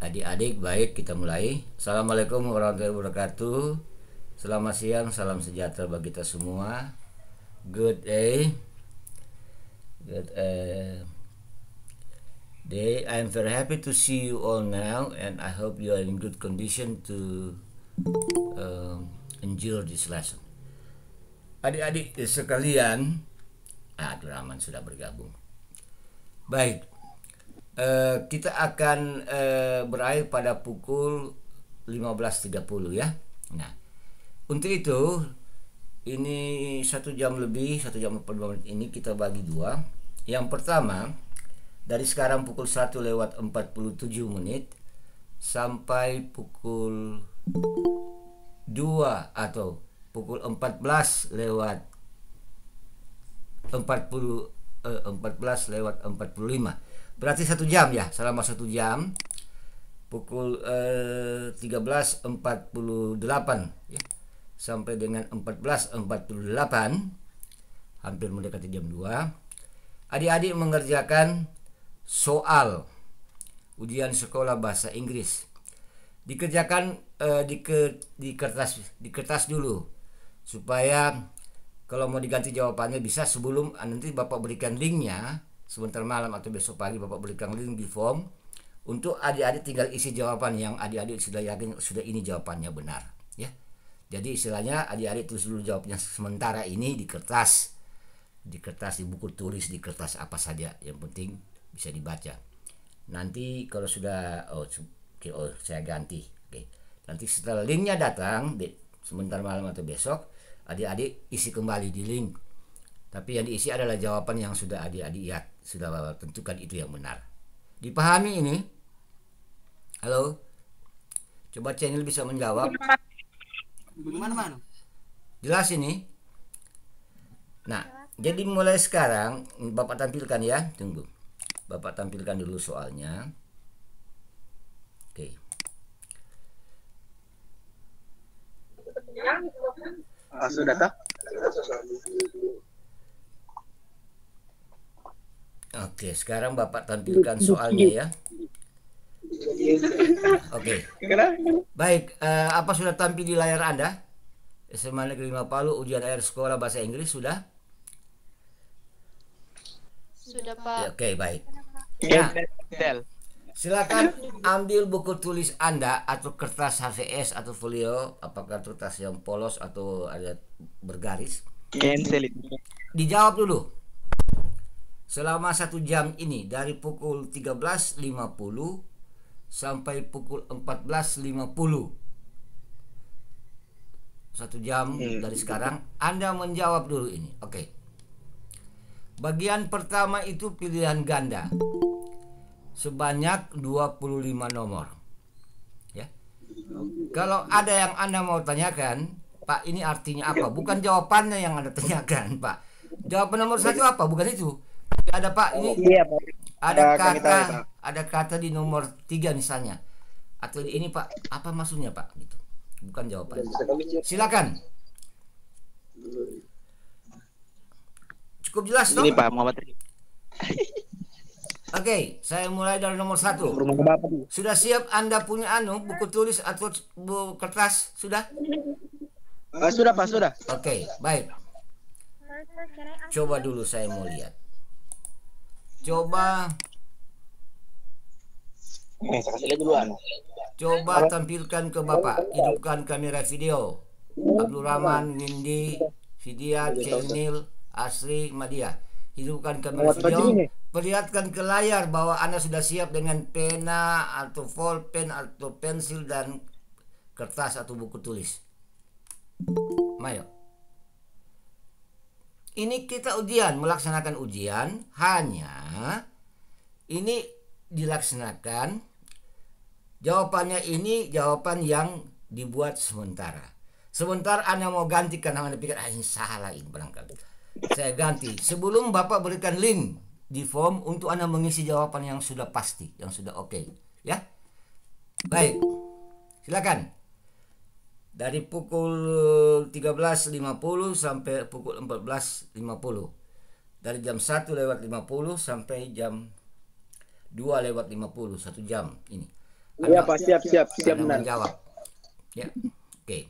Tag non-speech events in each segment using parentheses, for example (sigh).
adik-adik baik kita mulai Assalamualaikum warahmatullahi wabarakatuh Selamat siang, salam sejahtera bagi kita semua Good day Good uh, day I'm very happy to see you all now And I hope you are in good condition to uh, endure this lesson Adik-adik sekalian Ah, Rahman sudah bergabung Baik, Eh, kita akan uh, berakhir pada pukul 15.30 ya. Nah, untuk itu ini satu jam lebih satu jam 42 menit ini kita bagi dua. Yang pertama dari sekarang pukul 1 lewat 47 menit sampai pukul 2 atau pukul 14 lewat 40 eh, 14 lewat 45 berarti satu jam ya selama satu jam pukul eh, 13.48 ya sampai dengan 14.48 hampir mendekati jam 2 adik-adik mengerjakan soal ujian sekolah bahasa Inggris dikerjakan eh, di, ke, di kertas di kertas dulu supaya kalau mau diganti jawabannya bisa sebelum nanti Bapak berikan linknya sebentar malam atau besok pagi Bapak berikan link di form untuk adik-adik tinggal isi jawaban yang adik-adik sudah yakin sudah ini jawabannya benar ya. Jadi istilahnya adik-adik tulis dulu jawabnya sementara ini di kertas di kertas di buku tulis di kertas apa saja yang penting bisa dibaca. Nanti kalau sudah oh, oh saya ganti oke. Okay. Nanti setelah linknya datang sebentar malam atau besok adik-adik isi kembali di link tapi yang diisi adalah jawaban yang sudah adik-adik lihat sudah tentukan itu yang benar. Dipahami ini? Halo? Coba channel bisa menjawab. Gimana, Man? Jelas ini? Nah, jadi mulai sekarang Bapak tampilkan ya, tunggu. Bapak tampilkan dulu soalnya. Oke. Okay. Ah, data. sudah tak? Oke, sekarang Bapak tampilkan soalnya ya. Oke. Baik, uh, apa sudah tampil di layar Anda? SMA Negeri 5 Palu ujian air sekolah bahasa Inggris sudah? Sudah, Pak. Oke, baik. Ya. Silakan ambil buku tulis Anda atau kertas HVS atau folio, apakah kertas yang polos atau ada bergaris. Cancel. Dijawab dulu selama satu jam ini dari pukul 13.50 sampai pukul 14.50 satu jam hmm. dari sekarang Anda menjawab dulu ini oke okay. bagian pertama itu pilihan ganda sebanyak 25 nomor ya kalau ada yang Anda mau tanyakan Pak ini artinya apa bukan jawabannya yang Anda tanyakan Pak jawaban nomor satu apa bukan itu ada Pak ini iya, Pak. ada uh, kata tahu, Pak. ada kata di nomor tiga misalnya atau ini Pak apa maksudnya Pak gitu bukan jawaban silakan cukup jelas dong Pak Muhammad (laughs) Oke, okay, saya mulai dari nomor satu. Sudah siap Anda punya anu buku tulis atau buku kertas sudah? sudah Pak, sudah. Oke, okay, baik. Coba dulu saya mau lihat. Coba Coba tampilkan ke Bapak, hidupkan kamera video. Abdul Rahman, Nindi, Fidiat, Cenil Asri, Madia. Hidupkan kamera video. Perlihatkan ke layar bahwa Anda sudah siap dengan pena atau volpen atau pensil dan kertas atau buku tulis. Mayo ini kita ujian melaksanakan ujian hanya ini dilaksanakan jawabannya ini jawaban yang dibuat sementara Sementara anda mau gantikan anda pikir ah ini salah ini barangkali saya ganti sebelum bapak berikan link di form untuk anda mengisi jawaban yang sudah pasti yang sudah oke okay. ya baik silakan dari pukul 13.50 eh, sampai pukul 14.50 dari jam 1 lewat 50 sampai jam 2 lewat 50 satu jam ini Ya, Pak siap siap siap menjawab ya oke okay.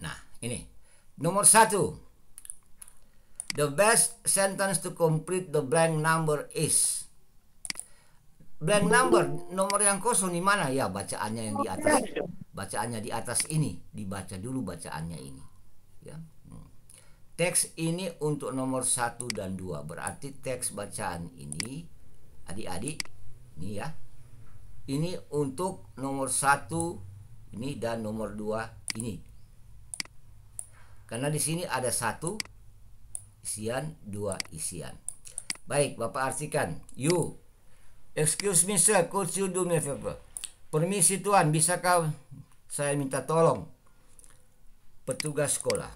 nah ini nomor satu the best sentence to complete the blank number is blank number nomor yang kosong di mana ya bacaannya yang di atas bacaannya di atas ini dibaca dulu bacaannya ini ya hmm. teks ini untuk nomor 1 dan 2 berarti teks bacaan ini adik-adik ini ya ini untuk nomor 1 ini dan nomor 2 ini karena di sini ada satu isian dua isian baik bapak artikan you excuse me sir could you do me a favor Permisi Tuhan, bisakah saya minta tolong? Petugas sekolah.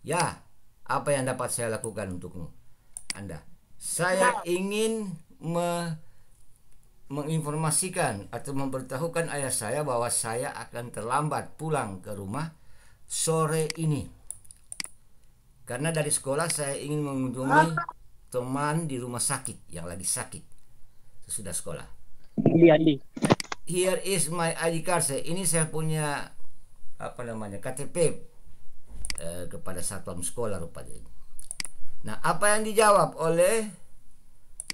Ya, apa yang dapat saya lakukan untukmu? Anda. Saya nah. ingin me menginformasikan atau memberitahukan ayah saya bahwa saya akan terlambat pulang ke rumah sore ini. Karena dari sekolah saya ingin mengunjungi teman di rumah sakit yang lagi sakit sesudah sekolah. Iya, Andi here is my ID card saya. Ini saya punya apa namanya KTP eh, kepada satpam sekolah rupanya. Nah, apa yang dijawab oleh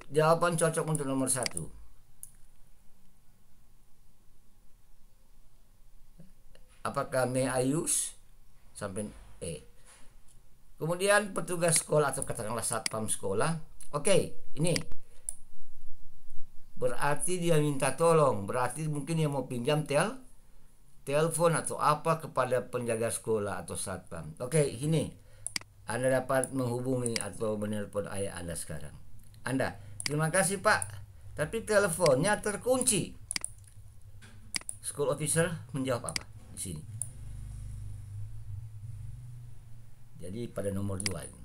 jawaban cocok untuk nomor satu? Apakah may I use sampai E? Kemudian petugas sekolah atau katakanlah satpam sekolah, oke, okay, ini berarti dia minta tolong berarti mungkin dia mau pinjam tel telepon atau apa kepada penjaga sekolah atau satpam oke okay, ini anda dapat menghubungi atau menelpon ayah anda sekarang anda terima kasih pak tapi teleponnya terkunci school officer menjawab apa di sini jadi pada nomor dua ini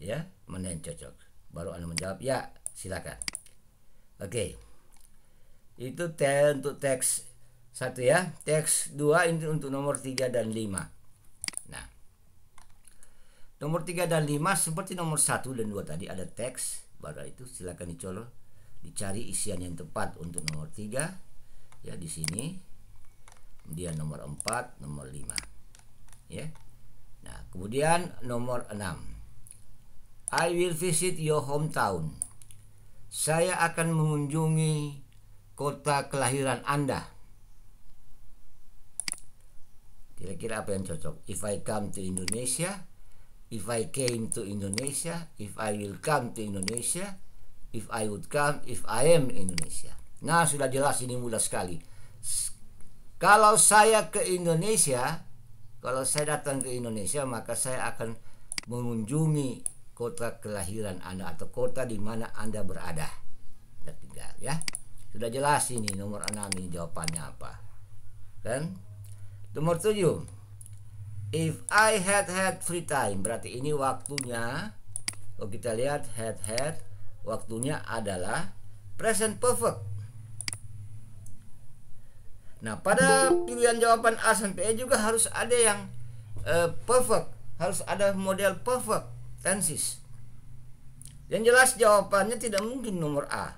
ya mana yang cocok baru anda menjawab ya silakan oke okay. itu T untuk teks satu ya teks dua ini untuk nomor tiga dan lima nah nomor tiga dan lima seperti nomor satu dan dua tadi ada teks baru itu silakan dicolok dicari isian yang tepat untuk nomor tiga ya di sini kemudian nomor empat nomor lima ya nah kemudian nomor enam I will visit your hometown. Saya akan mengunjungi kota kelahiran Anda. Kira-kira apa yang cocok? If I come to Indonesia, if I came to Indonesia, if I will come to Indonesia, if I would come, if I am Indonesia. Nah, sudah jelas ini mudah sekali. Kalau saya ke Indonesia, kalau saya datang ke Indonesia, maka saya akan mengunjungi kota kelahiran Anda atau kota di mana Anda berada. Anda tinggal ya. Sudah jelas ini nomor 6 ini jawabannya apa. Kan? Nomor 7. If I had had free time, berarti ini waktunya. Kalau kita lihat had had waktunya adalah present perfect. Nah, pada pilihan jawaban A sampai E juga harus ada yang uh, perfect, harus ada model perfect tensis yang jelas jawabannya tidak mungkin nomor A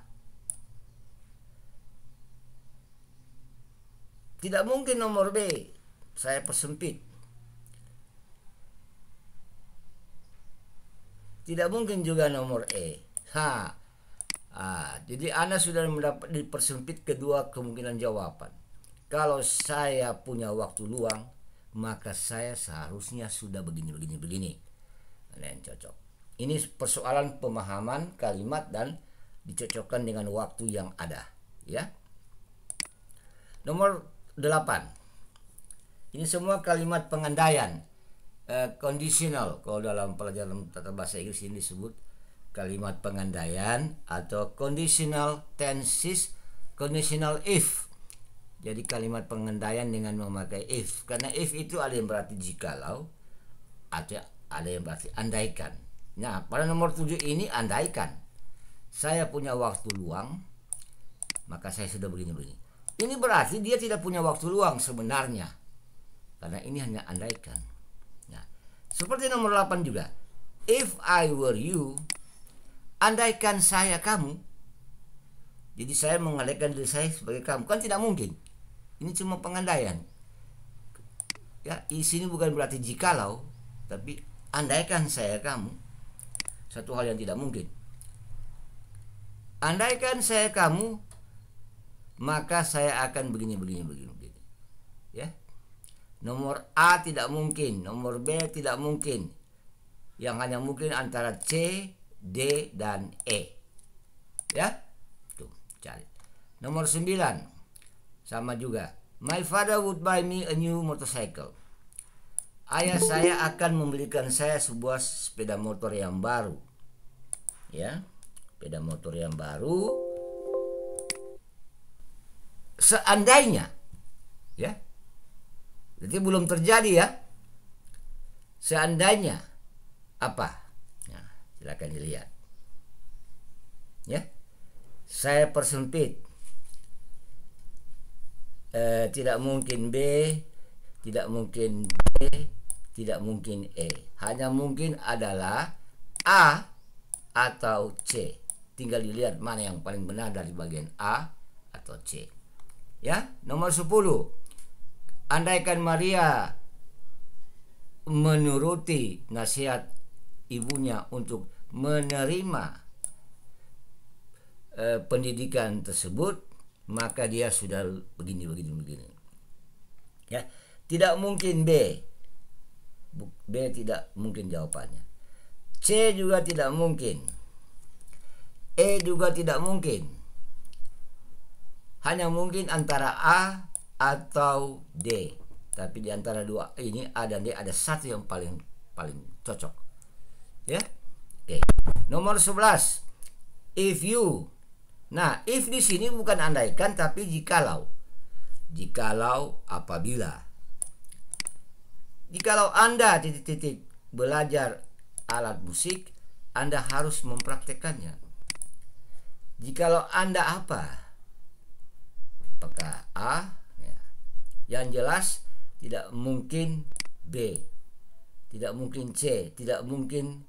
tidak mungkin nomor B saya persempit tidak mungkin juga nomor E ha ah, jadi Anda sudah mendapat dipersempit kedua kemungkinan jawaban kalau saya punya waktu luang maka saya seharusnya sudah begini begini begini nah yang cocok ini persoalan pemahaman kalimat dan dicocokkan dengan waktu yang ada ya nomor 8 ini semua kalimat pengandaian kondisional eh, conditional kalau dalam pelajaran tata bahasa Inggris ini disebut kalimat pengandaian atau conditional tenses conditional if jadi kalimat pengandaian dengan memakai if karena if itu ada yang berarti jikalau ada ada yang berarti andaikan nah pada nomor 7 ini andaikan saya punya waktu luang maka saya sudah begini-begini ini berarti dia tidak punya waktu luang sebenarnya karena ini hanya andaikan nah, seperti nomor 8 juga if I were you andaikan saya kamu jadi saya mengandaikan diri saya sebagai kamu kan tidak mungkin ini cuma pengandaian ya di sini bukan berarti jikalau tapi Andaikan saya kamu Satu hal yang tidak mungkin Andaikan saya kamu Maka saya akan begini begini begini, begini. Ya Nomor A tidak mungkin Nomor B tidak mungkin Yang hanya mungkin antara C D dan E Ya Tuh cari Nomor 9 Sama juga My father would buy me a new motorcycle ayah saya akan membelikan saya sebuah sepeda motor yang baru ya sepeda motor yang baru seandainya ya jadi belum terjadi ya seandainya apa nah, silakan dilihat ya saya persempit eh, tidak mungkin B tidak mungkin B tidak mungkin E. Hanya mungkin adalah A atau C. Tinggal dilihat mana yang paling benar dari bagian A atau C. Ya, nomor 10. Andaikan Maria menuruti nasihat ibunya untuk menerima e, pendidikan tersebut, maka dia sudah begini begini begini. Ya, tidak mungkin B B tidak mungkin jawabannya C juga tidak mungkin E juga tidak mungkin hanya mungkin antara A atau D tapi di antara dua e ini A dan D ada satu yang paling paling cocok ya oke okay. nomor 11 if you nah if di sini bukan andaikan tapi jikalau jikalau apabila Jikalau Anda titik-titik belajar alat musik, Anda harus mempraktekkannya. Jikalau Anda apa? Apakah A? Ya. Yang jelas tidak mungkin B, tidak mungkin C, tidak mungkin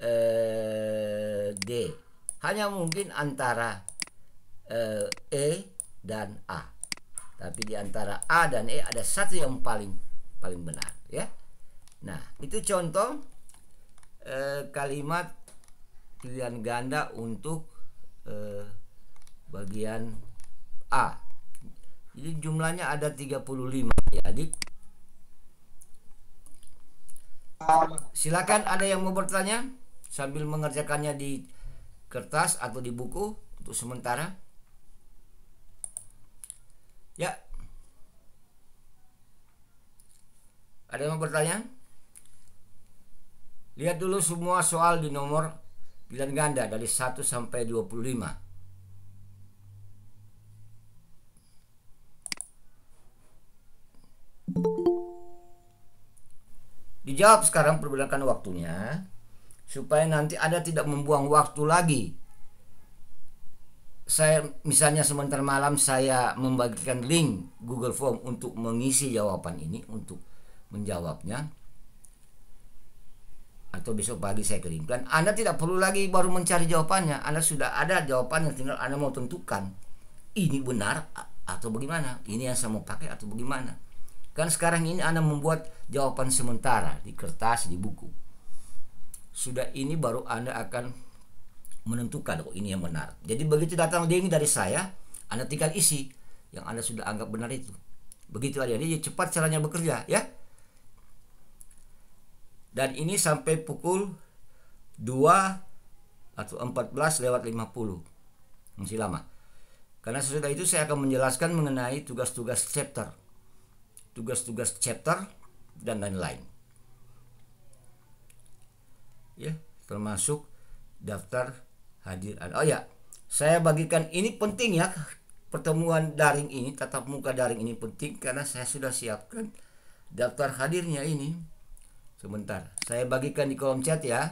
eh, D. Hanya mungkin antara eh, E dan A. Tapi di antara A dan E ada satu yang paling paling benar. Nah, itu contoh e, kalimat pilihan ganda untuk e, bagian A. Jadi jumlahnya ada 35 ya adik. Silakan ada yang mau bertanya sambil mengerjakannya di kertas atau di buku untuk sementara. Ya. Ada yang mau bertanya? Lihat dulu semua soal di nomor pilihan ganda dari 1 sampai 25. Dijawab sekarang perbedakan waktunya supaya nanti Anda tidak membuang waktu lagi. Saya misalnya sebentar malam saya membagikan link Google Form untuk mengisi jawaban ini untuk menjawabnya atau besok pagi saya kirimkan. Anda tidak perlu lagi baru mencari jawabannya. Anda sudah ada jawabannya, tinggal Anda mau tentukan ini benar atau bagaimana. Ini yang saya mau pakai atau bagaimana. Kan sekarang ini Anda membuat jawaban sementara di kertas, di buku. Sudah ini baru Anda akan menentukan oh ini yang benar. Jadi begitu datang link dari saya, Anda tinggal isi yang Anda sudah anggap benar itu. Begitu jadi cepat caranya bekerja ya dan ini sampai pukul 2 atau 14 lewat 50 masih lama karena sesudah itu saya akan menjelaskan mengenai tugas-tugas chapter tugas-tugas chapter dan lain-lain ya termasuk daftar hadir oh ya saya bagikan ini penting ya pertemuan daring ini tatap muka daring ini penting karena saya sudah siapkan daftar hadirnya ini Sebentar, saya bagikan di kolom chat ya.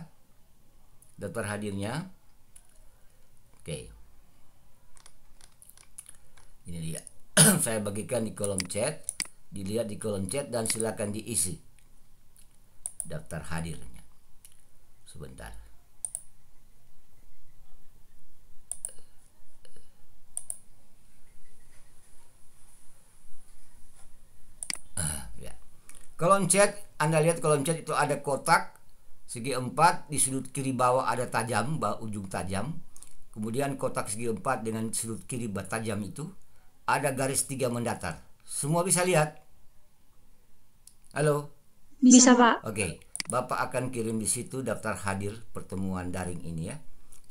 Daftar hadirnya. Oke. Ini dia. (clears throat) saya bagikan di kolom chat, dilihat di kolom chat dan silakan diisi daftar hadirnya. Sebentar. Kolom chat, Anda lihat kolom chat itu ada kotak segi empat di sudut kiri bawah ada tajam, bawah ujung tajam. Kemudian kotak segi empat dengan sudut kiri tajam itu ada garis tiga mendatar. Semua bisa lihat? Halo? Bisa, Pak. Oke. Okay. Bapak akan kirim di situ daftar hadir pertemuan daring ini ya.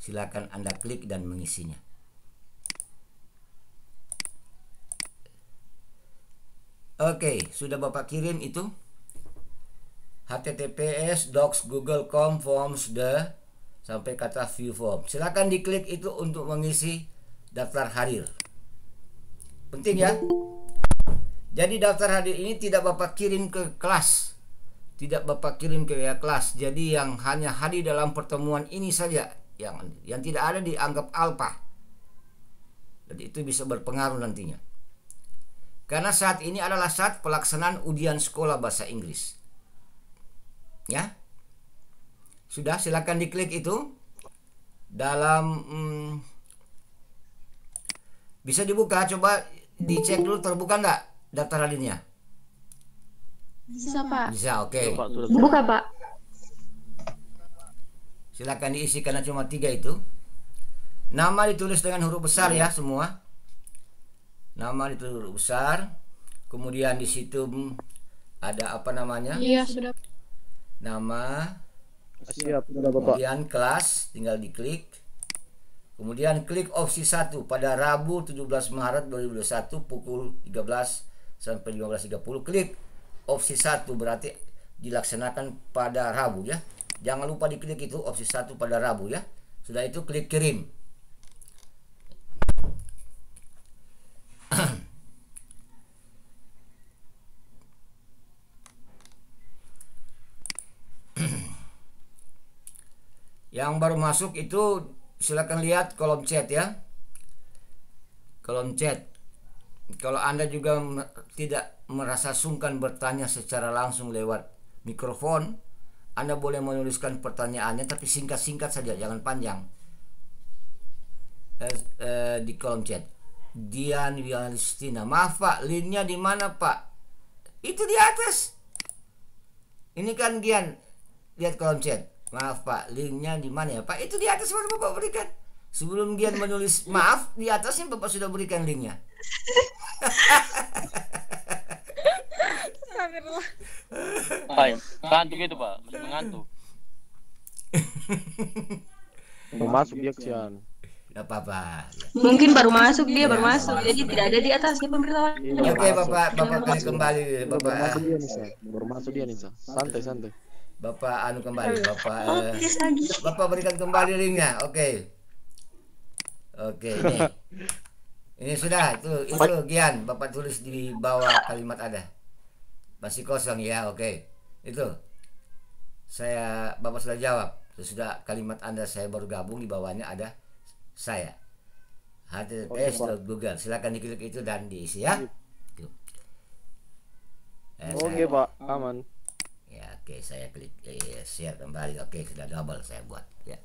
Silakan Anda klik dan mengisinya. Oke, sudah Bapak kirim itu https docs com forms the sampai kata view form. Silakan diklik itu untuk mengisi daftar hadir. Penting ya. Jadi daftar hadir ini tidak Bapak kirim ke kelas. Tidak Bapak kirim ke ya, kelas. Jadi yang hanya hadir dalam pertemuan ini saja yang yang tidak ada dianggap alpha Jadi itu bisa berpengaruh nantinya. Karena saat ini adalah saat pelaksanaan ujian sekolah bahasa Inggris. Ya. Sudah silakan diklik itu dalam hmm, bisa dibuka coba dicek dulu terbuka enggak daftar hadirnya. Bisa, Pak. Bisa, oke. Okay. Buka, Pak. Silakan diisi karena cuma tiga itu. Nama ditulis dengan huruf besar ya semua nama ditulis besar kemudian di situ hmm, ada apa namanya iya, iya sudah nama siap ya, sudah bapak kemudian kelas tinggal diklik kemudian klik opsi 1 pada Rabu 17 Maret 2021 pukul 13 sampai 15.30 klik opsi 1 berarti dilaksanakan pada Rabu ya jangan lupa diklik itu opsi 1 pada Rabu ya sudah itu klik kirim (coughs) yang baru masuk itu silakan lihat kolom chat ya kolom chat kalau anda juga tidak merasa sungkan bertanya secara langsung lewat mikrofon anda boleh menuliskan pertanyaannya tapi singkat-singkat saja jangan panjang eh, eh, di kolom chat Dian Wialistina. Maaf Pak, linknya di mana Pak? Itu di atas. Ini kan Dian, Lihat kolom chat. Maaf Pak, linknya di mana ya Pak? Itu di atas baru Bapak berikan. Sebelum Dian menulis maaf, di atasnya Bapak sudah berikan linknya. Pak, ngantuk itu Pak, mengantuk. Masuk dia kesian. Gak apa-apa. Mungkin baru iya, masuk dia, ya, baru masuk. masuk. Jadi tidak ada di atasnya pemberitahuan. Ya, Oke, Bapak, Bapak kasih kembali, Bapak. Baru masuk dia nih, Baru masuk dia nih, Santai, santai. Bapak anu kembali, Bapak. Oh, uh, Bapak berikan kembali linknya. Oke. Oke, ini. Ini sudah itu itu Gian, Bapak tulis di bawah kalimat ada. Masih kosong ya, oke. Itu. Saya Bapak sudah jawab. Sudah kalimat Anda saya baru gabung di bawahnya ada saya oh, eh, google silakan diklik itu dan diisi ya iya. eh, oke okay, pak aman ya oke okay, saya klik eh, share kembali oke okay, sudah double saya buat ya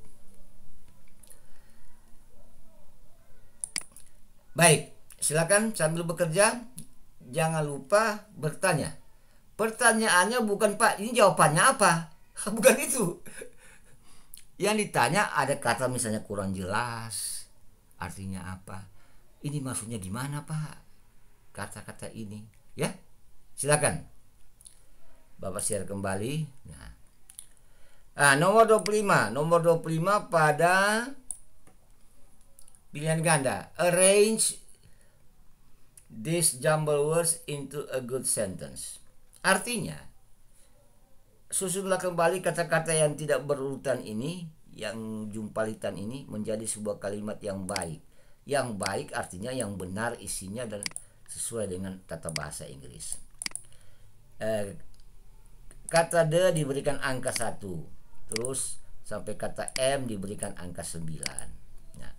baik silakan sambil bekerja jangan lupa bertanya pertanyaannya bukan pak ini jawabannya apa (laughs) bukan itu yang ditanya ada kata misalnya kurang jelas artinya apa ini maksudnya gimana pak kata-kata ini ya silakan bapak share kembali nah nah nomor 25. Nomor 25 pada pilihan ganda. Arrange these jumble words into a good sentence. Artinya, susunlah kembali kata-kata yang tidak berurutan ini, yang jumpalitan ini menjadi sebuah kalimat yang baik. Yang baik artinya yang benar isinya dan sesuai dengan tata bahasa Inggris. Eh, kata the diberikan angka 1. Terus sampai kata m diberikan angka 9. Nah,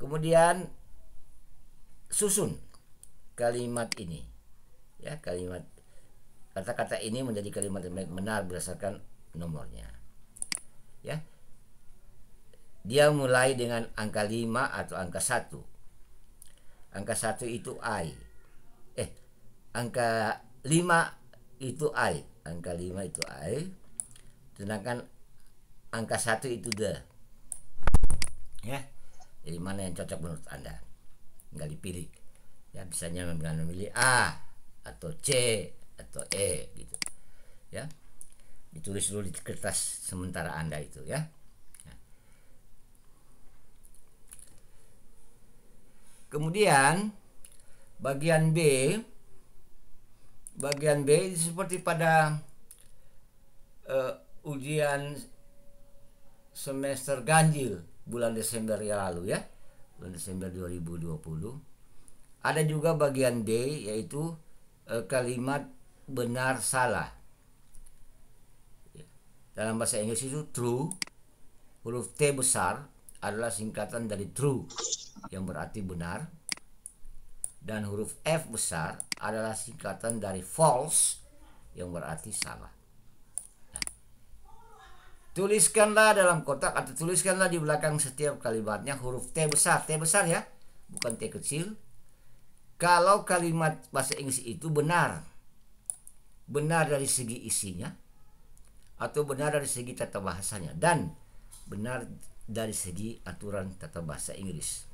kemudian susun kalimat ini. Ya, kalimat Kata-kata ini menjadi kalimat yang benar berdasarkan nomornya. Ya. Dia mulai dengan angka 5 atau angka 1. Angka 1 itu I. Eh, angka 5 itu I. Angka 5 itu I. Sedangkan angka 1 itu the. Ya. Jadi mana yang cocok menurut Anda? Tinggal dipilih. Ya, misalnya memilih A atau C atau E gitu ya ditulis dulu di kertas sementara anda itu ya, ya. kemudian bagian B bagian B seperti pada uh, ujian semester ganjil bulan Desember yang lalu ya bulan Desember 2020 ada juga bagian B yaitu uh, kalimat benar salah ya. dalam bahasa Inggris itu true huruf T besar adalah singkatan dari true yang berarti benar dan huruf F besar adalah singkatan dari false yang berarti salah nah. Tuliskanlah dalam kotak atau tuliskanlah di belakang setiap kalimatnya huruf T besar. T besar ya, bukan T kecil. Kalau kalimat bahasa Inggris itu benar, benar dari segi isinya atau benar dari segi tata bahasanya dan benar dari segi aturan tata bahasa Inggris.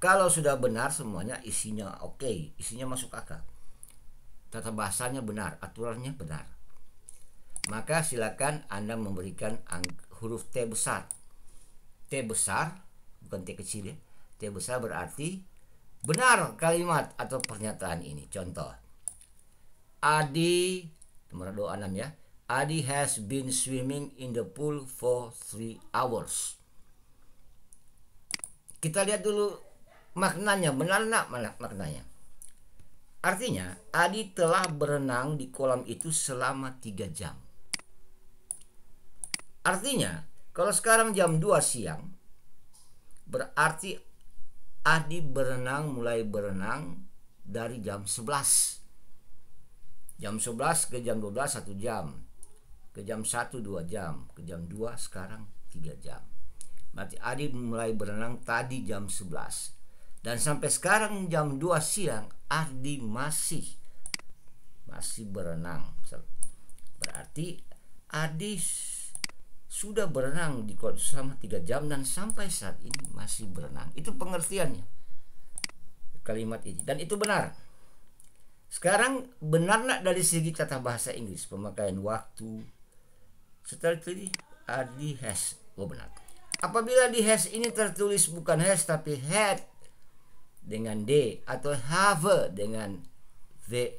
Kalau sudah benar semuanya isinya oke, okay, isinya masuk akal. Tata bahasanya benar, aturannya benar. Maka silakan Anda memberikan huruf T besar. T besar bukan T kecil ya. T besar berarti benar kalimat atau pernyataan ini. Contoh Adi nomor 26 ya. Adi has been swimming in the pool for three hours. Kita lihat dulu maknanya, benar enggak maknanya. Artinya, Adi telah berenang di kolam itu selama tiga jam. Artinya, kalau sekarang jam 2 siang, berarti Adi berenang mulai berenang dari jam 11 jam 11 ke jam 12 1 jam ke jam 1 2 jam ke jam 2 sekarang 3 jam berarti Adi mulai berenang tadi jam 11 dan sampai sekarang jam 2 siang Adi masih masih berenang berarti Adi sudah berenang di kolam selama 3 jam dan sampai saat ini masih berenang itu pengertiannya kalimat ini dan itu benar sekarang benar nak dari segi tata bahasa Inggris pemakaian waktu setelah itu di ah, has oh benar. Apabila di has ini tertulis bukan has tapi had dengan d atau have dengan ve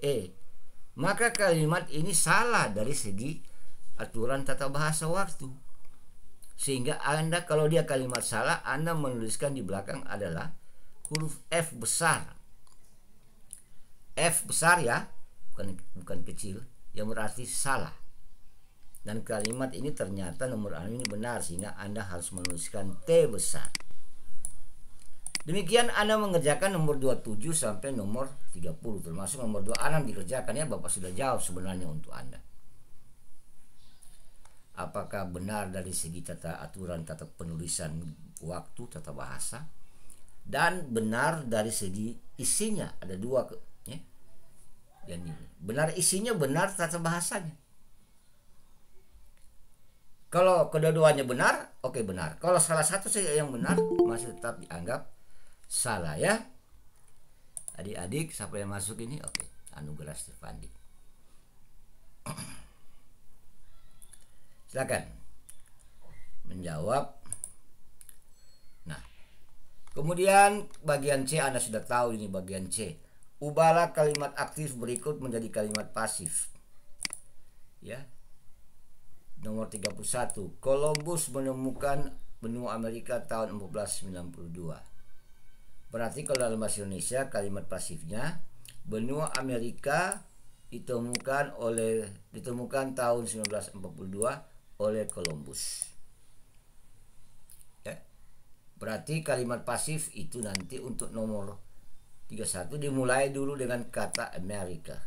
maka kalimat ini salah dari segi aturan tata bahasa waktu sehingga anda kalau dia kalimat salah anda menuliskan di belakang adalah huruf f besar F besar ya bukan bukan kecil yang berarti salah dan kalimat ini ternyata nomor A anu ini benar sehingga Anda harus menuliskan T besar demikian Anda mengerjakan nomor 27 sampai nomor 30 termasuk nomor 26 dikerjakan ya Bapak sudah jawab sebenarnya untuk Anda apakah benar dari segi tata aturan tata penulisan waktu tata bahasa dan benar dari segi isinya ada dua dan benar isinya benar tata bahasanya kalau kedua-duanya benar oke okay, benar kalau salah satu saja yang benar masih tetap dianggap salah ya adik-adik siapa yang masuk ini oke okay. anugerah Stefani. silakan menjawab nah kemudian bagian C Anda sudah tahu ini bagian C Ubahlah kalimat aktif berikut menjadi kalimat pasif. Ya. Nomor 31. Columbus menemukan benua Amerika tahun 1492. Berarti kalau dalam bahasa Indonesia kalimat pasifnya benua Amerika ditemukan oleh ditemukan tahun 1942 oleh Columbus. Ya. Berarti kalimat pasif itu nanti untuk nomor 31 dimulai dulu dengan kata Amerika.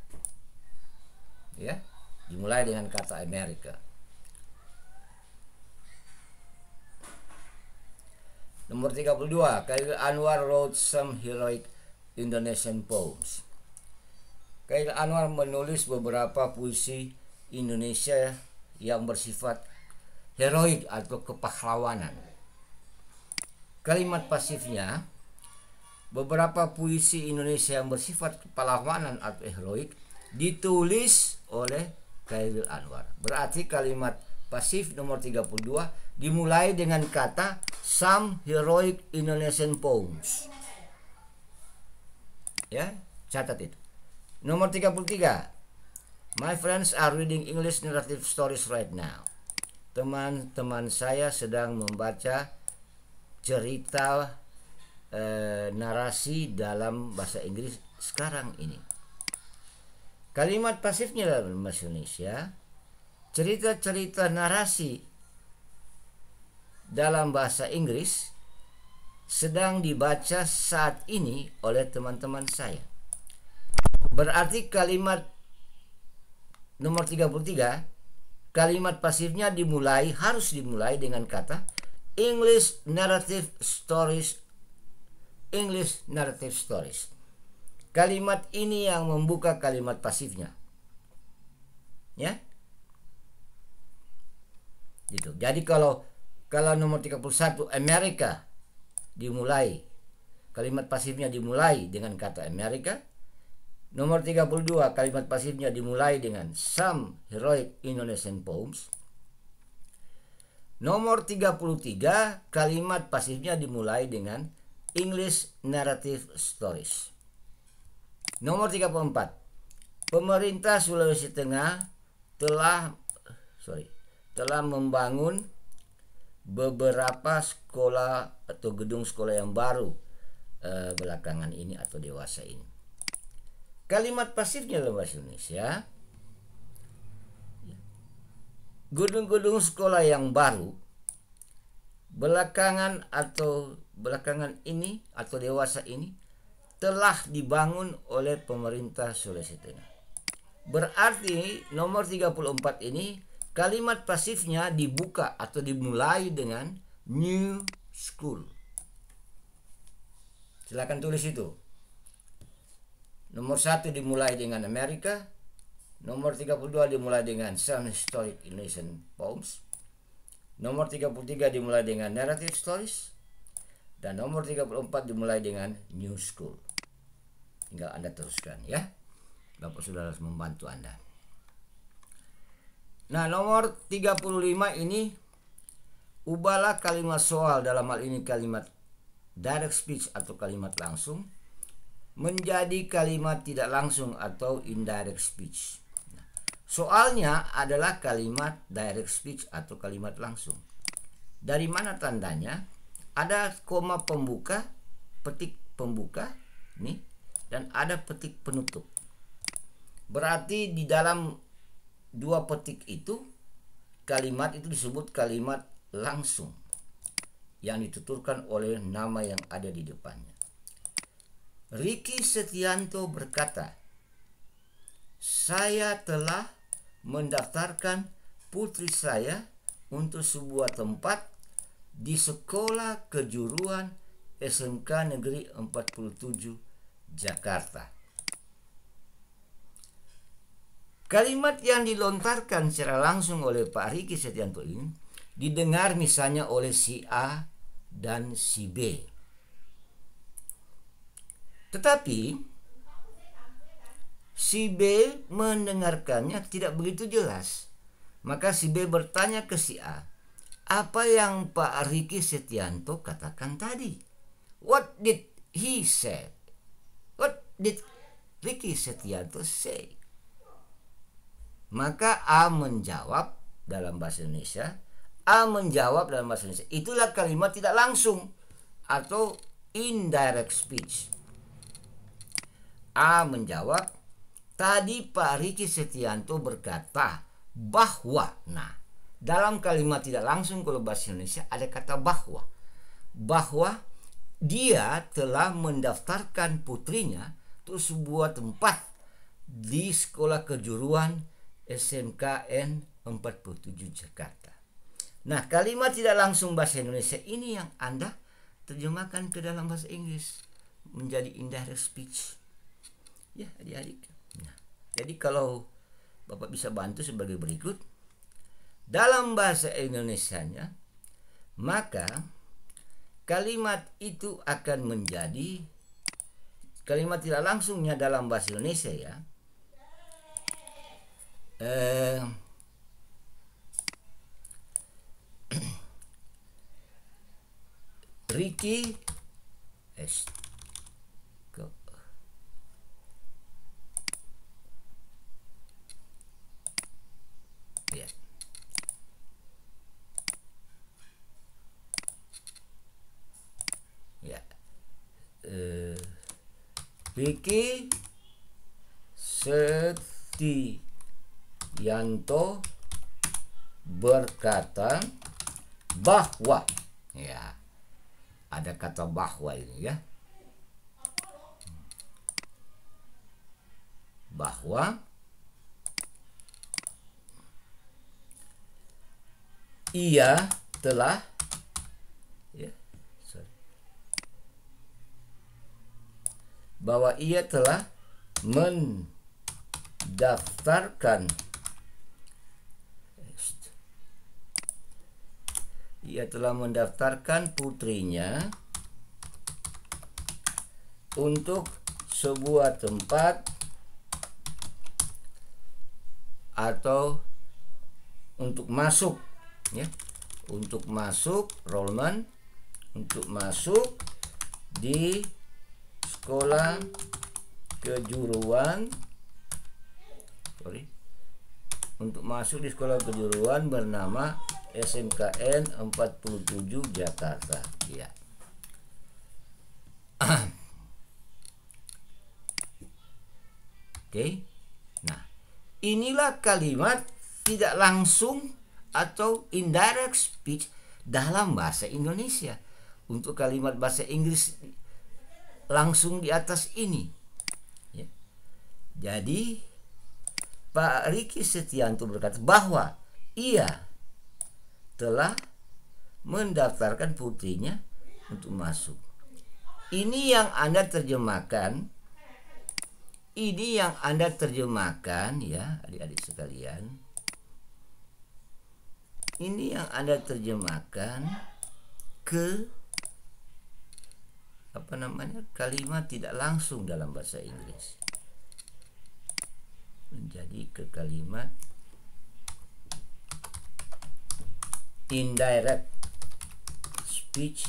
Ya, dimulai dengan kata Amerika. Nomor 32, Khalil Anwar wrote some heroic Indonesian poems. Khalil Anwar menulis beberapa puisi Indonesia yang bersifat heroik atau kepahlawanan. Kalimat pasifnya Beberapa puisi Indonesia yang bersifat kepahlawanan atau heroik ditulis oleh Khairil Anwar. Berarti kalimat pasif nomor 32 dimulai dengan kata Some Heroic Indonesian Poems. Ya, catat itu. Nomor 33. My friends are reading English narrative stories right now. Teman-teman saya sedang membaca cerita eh, narasi dalam bahasa Inggris sekarang ini. Kalimat pasifnya dalam bahasa Indonesia, cerita-cerita narasi dalam bahasa Inggris sedang dibaca saat ini oleh teman-teman saya. Berarti kalimat nomor 33, kalimat pasifnya dimulai harus dimulai dengan kata English narrative stories English Narrative Stories. Kalimat ini yang membuka kalimat pasifnya. Ya? Gitu. Jadi kalau kalau nomor 31 Amerika dimulai kalimat pasifnya dimulai dengan kata Amerika. Nomor 32 kalimat pasifnya dimulai dengan some heroic Indonesian poems. Nomor 33 kalimat pasifnya dimulai dengan English Narrative Stories. Nomor 34. Pemerintah Sulawesi Tengah telah sorry, telah membangun beberapa sekolah atau gedung sekolah yang baru eh, belakangan ini atau dewasa ini. Kalimat pasifnya dalam bahasa Indonesia Gedung-gedung sekolah yang baru belakangan atau belakangan ini atau dewasa ini telah dibangun oleh pemerintah Sulawesi Tengah. Berarti nomor 34 ini kalimat pasifnya dibuka atau dimulai dengan new school. Silakan tulis itu. Nomor 1 dimulai dengan Amerika, nomor 32 dimulai dengan Sun Historic Indonesian Poems, nomor 33 dimulai dengan Narrative Stories, dan nomor 34 dimulai dengan New School. Tinggal Anda teruskan ya. Bapak Saudara membantu Anda. Nah, nomor 35 ini ubahlah kalimat soal dalam hal ini kalimat direct speech atau kalimat langsung menjadi kalimat tidak langsung atau indirect speech. Nah, soalnya adalah kalimat direct speech atau kalimat langsung. Dari mana tandanya? ada koma pembuka petik pembuka ini, dan ada petik penutup berarti di dalam dua petik itu kalimat itu disebut kalimat langsung yang dituturkan oleh nama yang ada di depannya Riki Setianto berkata saya telah mendaftarkan putri saya untuk sebuah tempat di Sekolah Kejuruan SMK Negeri 47 Jakarta. Kalimat yang dilontarkan secara langsung oleh Pak Riki Setianto ini didengar misalnya oleh si A dan si B. Tetapi si B mendengarkannya tidak begitu jelas. Maka si B bertanya ke si A, apa yang Pak Riki Setianto katakan tadi. What did he said? What did Riki Setianto say? Maka A menjawab dalam bahasa Indonesia, A menjawab dalam bahasa Indonesia. Itulah kalimat tidak langsung atau indirect speech. A menjawab, tadi Pak Riki Setianto berkata bahwa, nah dalam kalimat tidak langsung kalau bahasa Indonesia ada kata bahwa bahwa dia telah mendaftarkan putrinya ke sebuah tempat di sekolah kejuruan SMKN 47 Jakarta. Nah, kalimat tidak langsung bahasa Indonesia ini yang Anda terjemahkan ke dalam bahasa Inggris menjadi indah speech. Ya, adik-adik. Nah, jadi kalau Bapak bisa bantu sebagai berikut, dalam bahasa nya maka kalimat itu akan menjadi kalimat tidak langsungnya dalam bahasa Indonesia ya. Eh, (clears throat) Ricky Biki eh, Seti Setianto berkata bahwa ya ada kata bahwa ini ya bahwa ia telah bahwa ia telah mendaftarkan ia telah mendaftarkan putrinya untuk sebuah tempat atau untuk masuk ya untuk masuk Rollman untuk masuk di Sekolah Kejuruan sorry, untuk masuk di sekolah kejuruan bernama SMKN 47 Jakarta. Ya. Oke. Okay. Nah, inilah kalimat tidak langsung atau indirect speech dalam bahasa Indonesia. Untuk kalimat bahasa Inggris langsung di atas ini. Ya. Jadi Pak Riki Setianto berkata bahwa ia telah mendaftarkan putrinya untuk masuk. Ini yang Anda terjemahkan ini yang Anda terjemahkan ya, adik-adik sekalian. Ini yang Anda terjemahkan ke apa namanya kalimat tidak langsung dalam bahasa Inggris menjadi ke kalimat indirect speech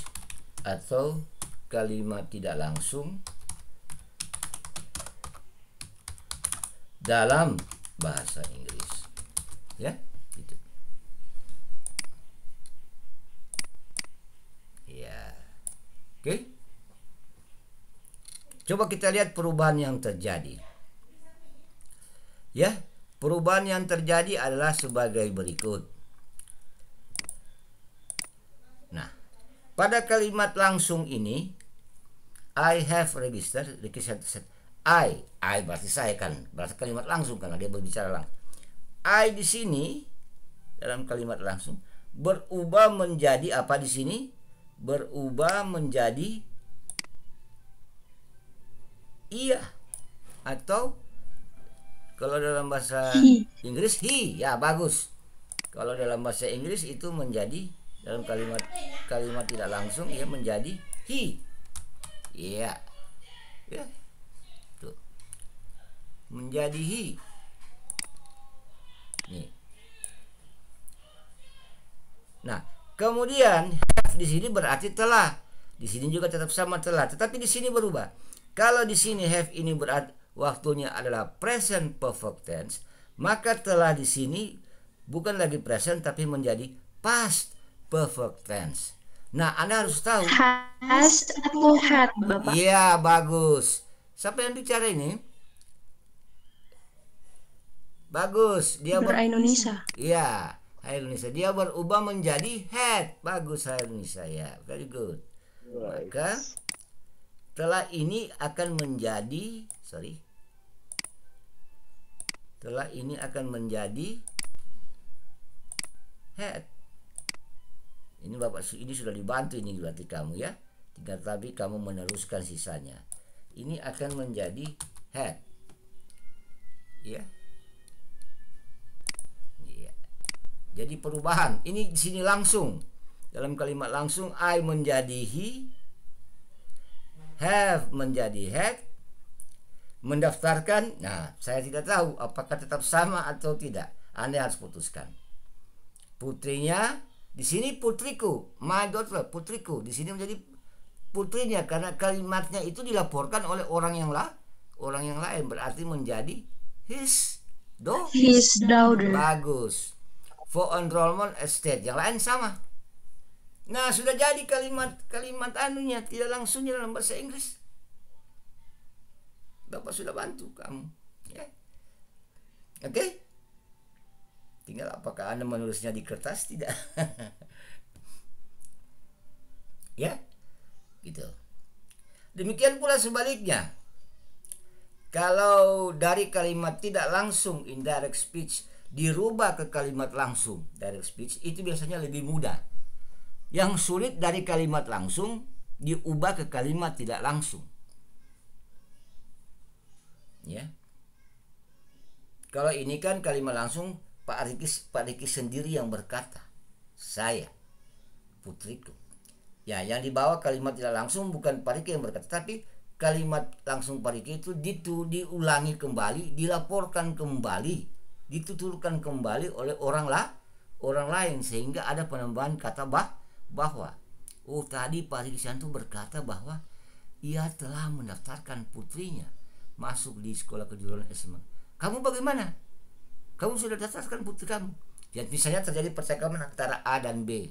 atau kalimat tidak langsung dalam bahasa Inggris ya gitu. ya oke okay? Coba kita lihat perubahan yang terjadi. Ya, perubahan yang terjadi adalah sebagai berikut. Nah, pada kalimat langsung ini I have registered I, I berarti saya kan, berarti kalimat langsung karena dia berbicara langsung. I di sini dalam kalimat langsung berubah menjadi apa di sini? Berubah menjadi iya atau kalau dalam bahasa he. Inggris hi, ya bagus kalau dalam bahasa Inggris itu menjadi dalam kalimat kalimat tidak langsung ia menjadi hi, iya ya tuh menjadi hi. nih nah kemudian have di sini berarti telah di sini juga tetap sama telah tetapi di sini berubah kalau di sini have ini berat waktunya adalah present perfect tense, maka telah di sini bukan lagi present tapi menjadi past perfect tense. Nah, Anda harus tahu. Has atau had, Bapak? Iya, bagus. Siapa yang bicara ini? Bagus, dia ber, ber Indonesia. Iya, Indonesia. Dia berubah menjadi had. Bagus, Indonesia ya. Very good. Maka telah ini akan menjadi sorry. Telah ini akan menjadi head. Ini Bapak ini sudah dibantu ini berarti kamu ya. Tinggal tapi kamu meneruskan sisanya. Ini akan menjadi head. Ya. Yeah. Jadi perubahan ini di sini langsung dalam kalimat langsung I menjadi he have menjadi had mendaftarkan nah saya tidak tahu apakah tetap sama atau tidak anda harus putuskan putrinya di sini putriku my daughter putriku di sini menjadi putrinya karena kalimatnya itu dilaporkan oleh orang yang lah orang yang lain berarti menjadi his daughter his daughter bagus for enrollment estate yang lain sama Nah, sudah jadi kalimat-kalimat anunya tidak langsungnya dalam bahasa Inggris. Bapak sudah bantu kamu. Ya. Oke? Okay? Tinggal apakah Anda menulisnya di kertas tidak? (laughs) ya? Gitu. Demikian pula sebaliknya. Kalau dari kalimat tidak langsung indirect speech dirubah ke kalimat langsung direct speech itu biasanya lebih mudah yang sulit dari kalimat langsung diubah ke kalimat tidak langsung. Ya. Kalau ini kan kalimat langsung Pak Riki Pak Riki sendiri yang berkata, "Saya putriku." Ya, yang dibawa kalimat tidak langsung bukan Pak Riki yang berkata, tapi kalimat langsung Pak Riki itu ditu diulangi kembali, dilaporkan kembali, dituturkan kembali oleh orang lah orang lain sehingga ada penambahan kata bah bahwa oh tadi Pak Risanto berkata bahwa ia telah mendaftarkan putrinya masuk di sekolah kejuruan SMA. Kamu bagaimana? Kamu sudah daftarkan putri kamu? Dan ya, misalnya terjadi percakapan antara A dan B.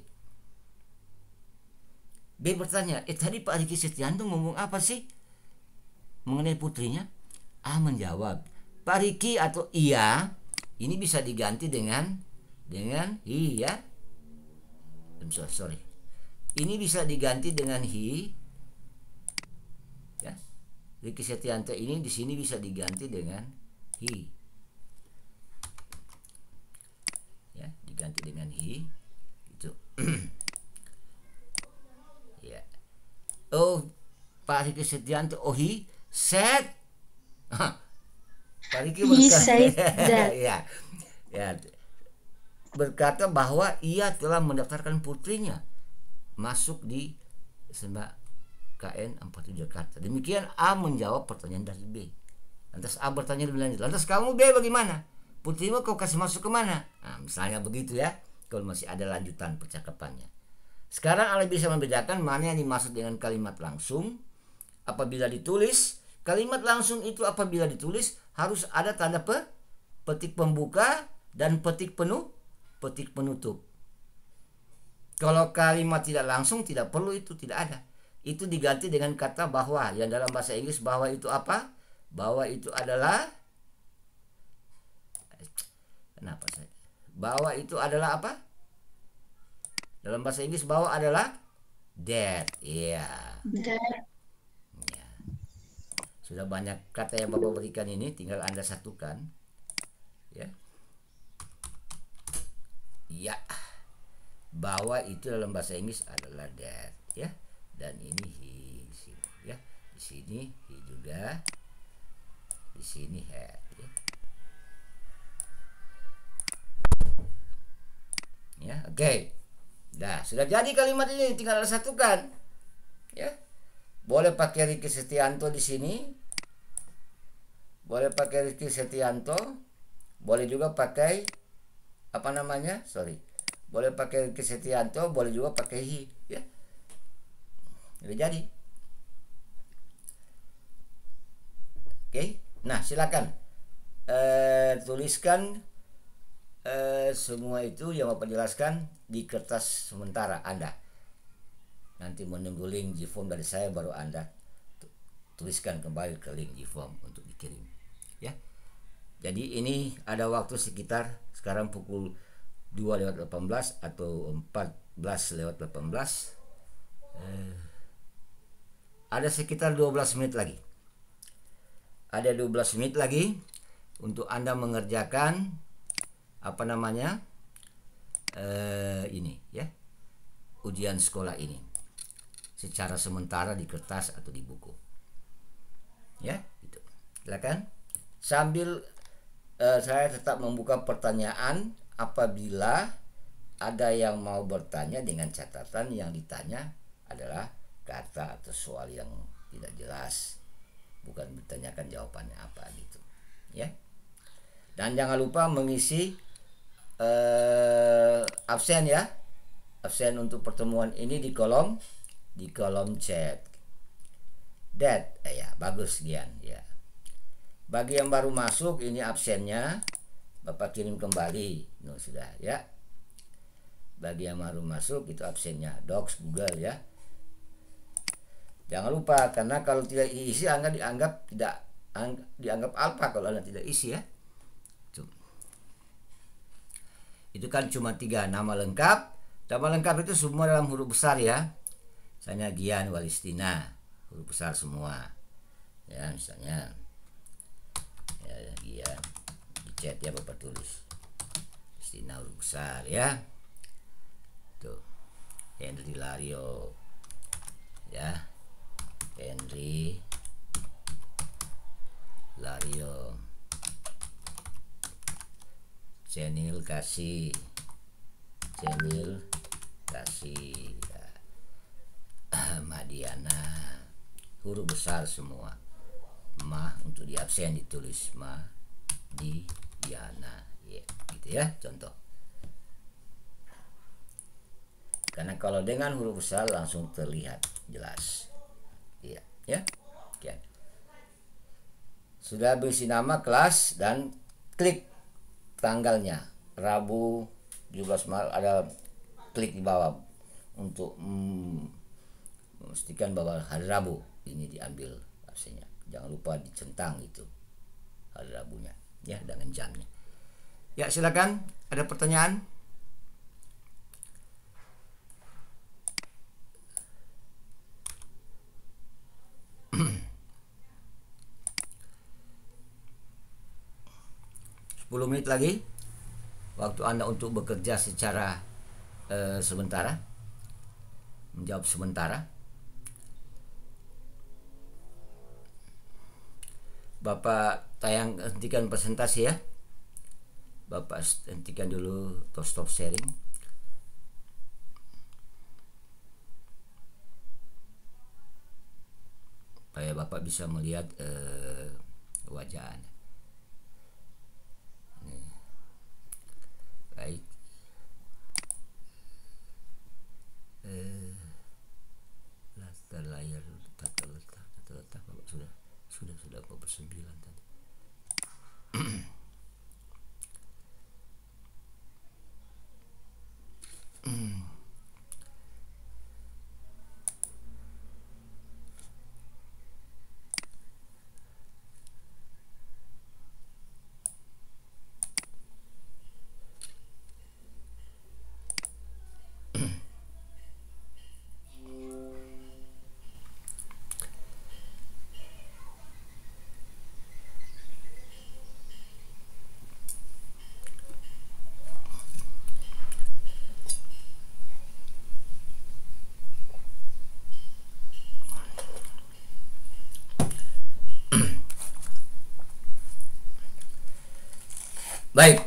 B bertanya, eh tadi Pak Riki Setianto ngomong apa sih mengenai putrinya? A menjawab, Pak Riki atau iya, ini bisa diganti dengan dengan iya. I'm sorry. Ini bisa diganti dengan he. Ya. Riki Setianto ini di sini bisa diganti dengan he. Ya, diganti dengan he. Itu. (clears throat) ya. Oh, Pak Riki Setianto oh he said Pak Riki berkata, (laughs) ya, ya, berkata bahwa ia telah mendaftarkan putrinya masuk di SMA KN 47 Jakarta. Demikian A menjawab pertanyaan dari B. Lantas A bertanya lebih lanjut, lantas kamu B bagaimana? Putrimu kau kasih masuk kemana? Nah, misalnya begitu ya, kalau masih ada lanjutan percakapannya. Sekarang Ale bisa membedakan mana yang dimaksud dengan kalimat langsung. Apabila ditulis, kalimat langsung itu apabila ditulis harus ada tanda petik pembuka dan petik penuh, petik penutup. Kalau kalimat tidak langsung tidak perlu itu tidak ada. Itu diganti dengan kata bahwa yang dalam bahasa Inggris bahwa itu apa? Bahwa itu adalah Kenapa saya? Bahwa itu adalah apa? Dalam bahasa Inggris bahwa adalah dead. Iya. Yeah. Yeah. Sudah banyak kata yang Bapak berikan ini, tinggal Anda satukan. Ya. Yeah. Ya. Yeah bahwa itu dalam bahasa Inggris adalah that ya dan ini he di sini ya di sini he juga di sini head ya. ya oke okay. dah sudah jadi kalimat ini tinggal ada satukan ya boleh pakai Ricky Setianto di sini boleh pakai Ricky Setianto boleh juga pakai apa namanya sorry boleh pakai Kesetianto boleh juga pakai Hi ya udah jadi oke nah silakan e, tuliskan e, semua itu yang bapak jelaskan di kertas sementara anda nanti menunggu link G-form dari saya baru anda tuliskan kembali ke link G-form untuk dikirim ya jadi ini ada waktu sekitar sekarang pukul 2 lewat 18 atau 14 lewat 18 eh, ada sekitar 12 menit lagi ada 12 menit lagi untuk anda mengerjakan apa namanya eh, ini ya ujian sekolah ini secara sementara di kertas atau di buku ya itu silakan sambil eh, saya tetap membuka pertanyaan apabila ada yang mau bertanya dengan catatan yang ditanya adalah kata atau soal yang tidak jelas bukan ditanyakan jawabannya apa gitu ya dan jangan lupa mengisi uh, absen ya absen untuk pertemuan ini di kolom di kolom chat that eh, ya bagus Gian ya bagi yang baru masuk ini absennya Bapak kirim kembali. No, nah, sudah ya. Bagi yang baru masuk itu absennya Docs Google ya. Jangan lupa karena kalau tidak isi, anggap dianggap tidak angg, dianggap alpha kalau Anda tidak isi ya. Itu kan cuma tiga nama lengkap. Nama lengkap itu semua dalam huruf besar ya. Misalnya Gian Walistina, huruf besar semua. Ya, misalnya. Ya, Gian chat ya bapak tulis huruf besar ya tuh Henry Lario ya Henry Lario Jenil kasih Jenil kasih ya. (clears throat) Madiana huruf besar semua mah untuk di absen ditulis mah di Diana ya, gitu ya contoh karena kalau dengan huruf besar langsung terlihat jelas iya, ya, ya Kian. sudah berisi nama kelas dan klik tanggalnya Rabu 17 Maret ada klik di bawah untuk mm, memastikan bahwa hari Rabu ini diambil aslinya. jangan lupa dicentang itu hari Rabunya ya dengan jamnya ya silakan ada pertanyaan (clears throat) Sepuluh menit lagi waktu anda untuk bekerja secara eh, sementara menjawab sementara Bapak tayang hentikan presentasi ya Bapak hentikan dulu atau stop sharing supaya Bapak bisa melihat eh, wajah Anda baik eh, latar layar letak letak letak bapak sudah sudah sudah bapak bersembilan (clears throat) mm. baik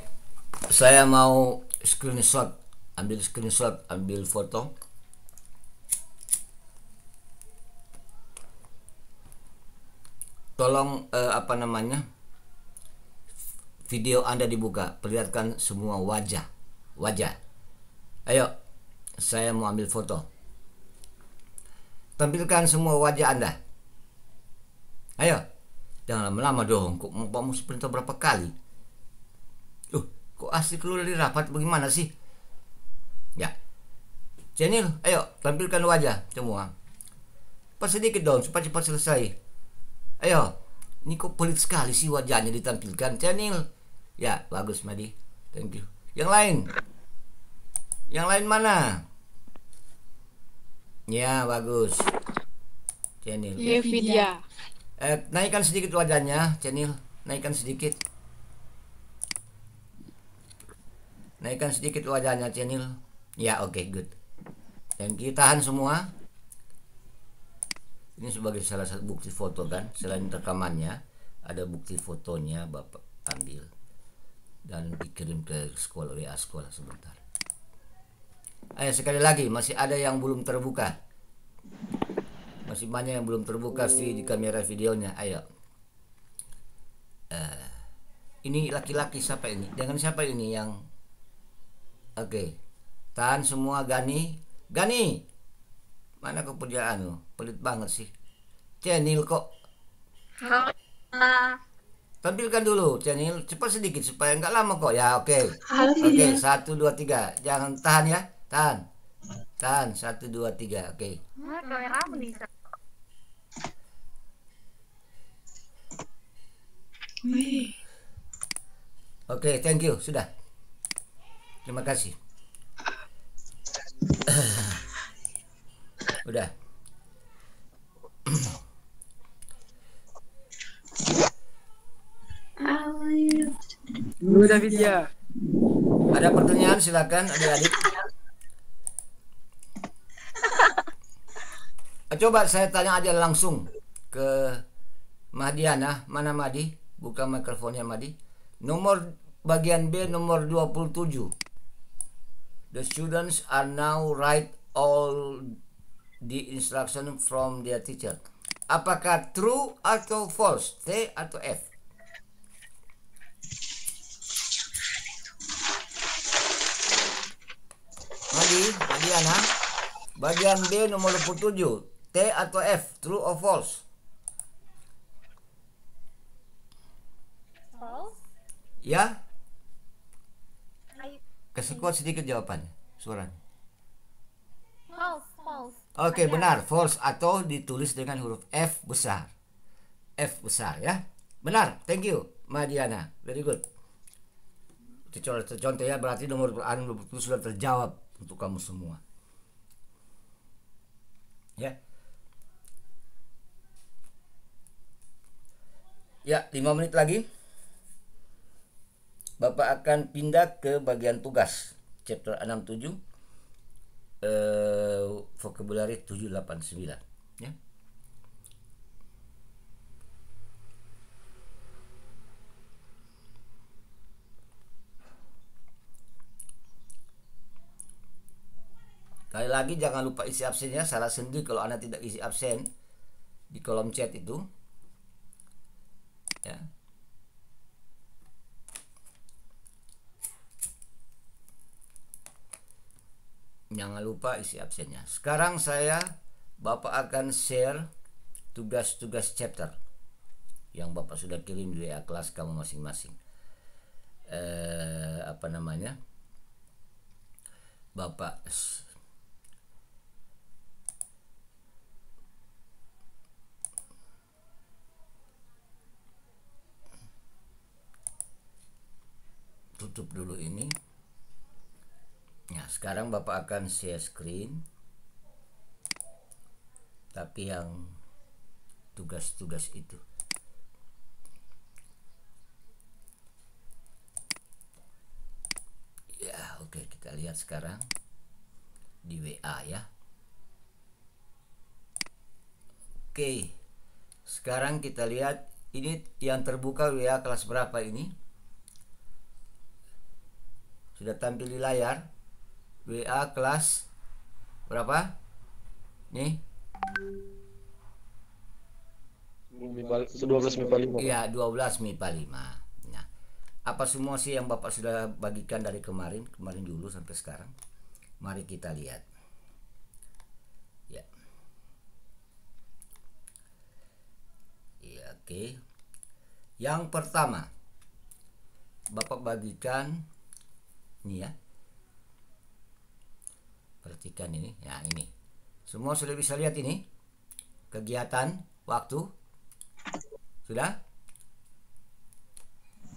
saya mau screenshot ambil screenshot ambil foto tolong eh, apa namanya video anda dibuka perlihatkan semua wajah wajah ayo saya mau ambil foto tampilkan semua wajah anda ayo jangan lama-lama dong kok mau perintah berapa kali kok asik lu dari rapat bagaimana sih ya Jenil ayo tampilkan wajah semua sedikit dong cepat cepat selesai ayo ini kok pelit sekali sih wajahnya ditampilkan Jenil ya bagus Madi thank you yang lain yang lain mana ya bagus Jenil ya, eh, naikkan sedikit wajahnya Jenil naikkan sedikit naikkan sedikit wajahnya channel ya oke okay, good dan kita tahan semua ini sebagai salah satu bukti foto kan selain rekamannya ada bukti fotonya bapak ambil dan dikirim ke sekolah WA sekolah sebentar ayo sekali lagi masih ada yang belum terbuka masih banyak yang belum terbuka sih di kamera videonya ayo uh, ini laki-laki siapa ini dengan siapa ini yang Oke. Tahan semua Gani. Gani. Mana kepujaan lo? Pelit banget sih. Cenil kok. Halo. Tampilkan dulu Cenil. Cepat sedikit supaya nggak lama kok. Ya oke. Oke. Okay. Iya. Satu dua tiga. Jangan tahan ya. Tahan. Tahan. Satu dua tiga. Oke. Okay. Oke, okay, thank you. Sudah. Terima kasih. (coughs) Udah. Udah video. Ya. Ada pertanyaan silakan adik-adik. (laughs) Coba saya tanya aja langsung ke Mahdiana, mana Madi? Buka mikrofonnya Madi. Nomor bagian B nomor 27. The students are now write all the instruction from their teacher. Apakah true atau false? T atau F? Madi, Madi Ana. Bagian B nomor 27. T atau F? True or false? False. Ya? Kesekuat sedikit jawabannya suara. False, false. Oke, okay, benar. False atau ditulis dengan huruf F besar. F besar ya. Benar. Thank you, Madiana. Very good. Itu contoh ya berarti nomor Quran sudah terjawab untuk kamu semua. Ya. Ya, lima menit lagi. Bapak akan pindah ke bagian tugas chapter 67 eh vocabulary 789 ya. Kali lagi jangan lupa isi absennya salah sendiri kalau Anda tidak isi absen di kolom chat itu. Ya. jangan lupa isi absennya sekarang saya Bapak akan share tugas-tugas chapter yang Bapak sudah kirim di WA kelas kamu masing-masing eh, apa namanya Bapak tutup dulu ini Nah, sekarang Bapak akan share screen. Tapi yang tugas-tugas itu. Ya, oke, okay, kita lihat sekarang di WA ya. Oke. Okay. Sekarang kita lihat ini yang terbuka WA kelas berapa ini? Sudah tampil di layar. WA kelas berapa? Nih. Iya, belas MIPA 5. Iya, 12 MIPA 5. Nah, apa semua sih yang Bapak sudah bagikan dari kemarin, kemarin dulu sampai sekarang? Mari kita lihat. Ya. Iya, oke. Okay. Yang pertama, Bapak bagikan nih ya, perhatikan ini ya ini semua sudah bisa lihat ini kegiatan waktu sudah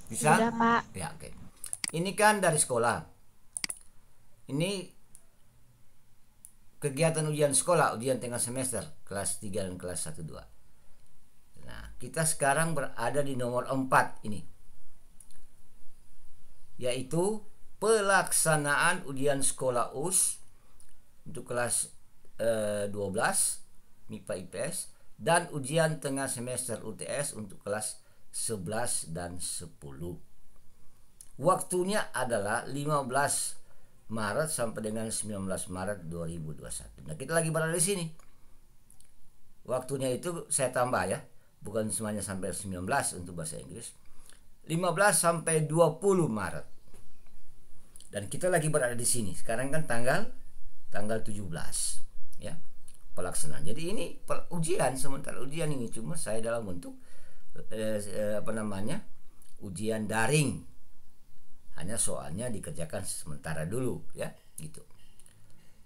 bisa sudah pak ya oke okay. ini kan dari sekolah ini kegiatan ujian sekolah ujian tengah semester kelas 3 dan kelas 1 2 nah kita sekarang berada di nomor 4 ini yaitu pelaksanaan ujian sekolah US untuk kelas e, eh, 12 MIPA IPS dan ujian tengah semester UTS untuk kelas 11 dan 10. Waktunya adalah 15 Maret sampai dengan 19 Maret 2021. Nah, kita lagi berada di sini. Waktunya itu saya tambah ya, bukan semuanya sampai 19 untuk bahasa Inggris. 15 sampai 20 Maret. Dan kita lagi berada di sini. Sekarang kan tanggal tanggal 17 ya pelaksanaan. Jadi ini ujian sementara ujian ini cuma saya dalam bentuk eh, eh, apa namanya ujian daring. Hanya soalnya dikerjakan sementara dulu ya gitu.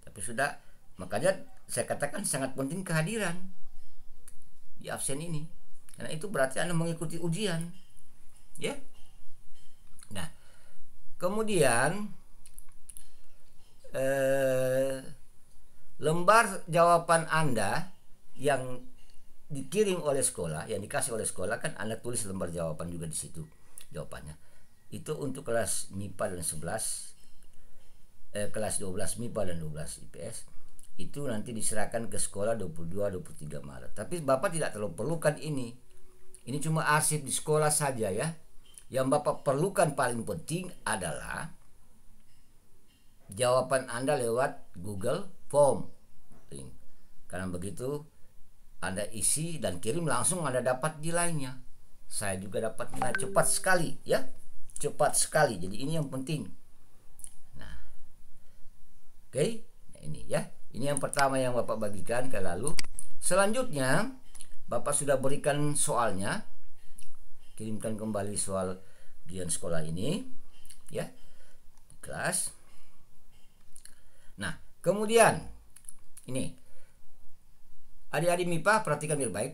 Tapi sudah makanya saya katakan sangat penting kehadiran di absen ini. Karena itu berarti Anda mengikuti ujian. Ya. Nah, kemudian eh, lembar jawaban Anda yang dikirim oleh sekolah, yang dikasih oleh sekolah kan Anda tulis lembar jawaban juga di situ jawabannya. Itu untuk kelas MIPA dan 11 eh, kelas 12 MIPA dan 12 IPS itu nanti diserahkan ke sekolah 22 23 Maret. Tapi Bapak tidak terlalu perlukan ini. Ini cuma arsip di sekolah saja ya. Yang Bapak perlukan paling penting adalah jawaban Anda lewat Google Form Karena begitu Anda isi dan kirim langsung Anda dapat nilainya. Saya juga dapat nilai cepat sekali ya. Cepat sekali. Jadi ini yang penting. Nah. Oke, okay. ini ya. Ini yang pertama yang Bapak bagikan ke lalu. Selanjutnya, Bapak sudah berikan soalnya. Kirimkan kembali soal gian sekolah ini ya. Kelas Nah, kemudian ini adik-adik MIPA perhatikan baik-baik.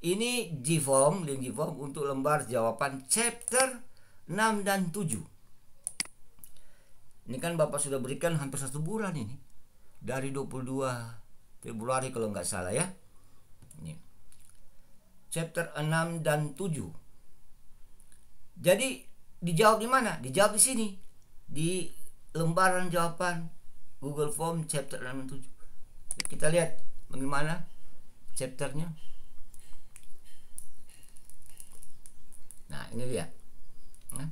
Ini G-form, link G-form untuk lembar jawaban chapter 6 dan 7. Ini kan Bapak sudah berikan hampir satu bulan ini. Dari 22 Februari kalau nggak salah ya. Ini. Chapter 6 dan 7. Jadi dijawab di mana? Dijawab di sini. Di lembaran jawaban Google Form chapter 67 kita lihat bagaimana chapternya nah ini dia nah.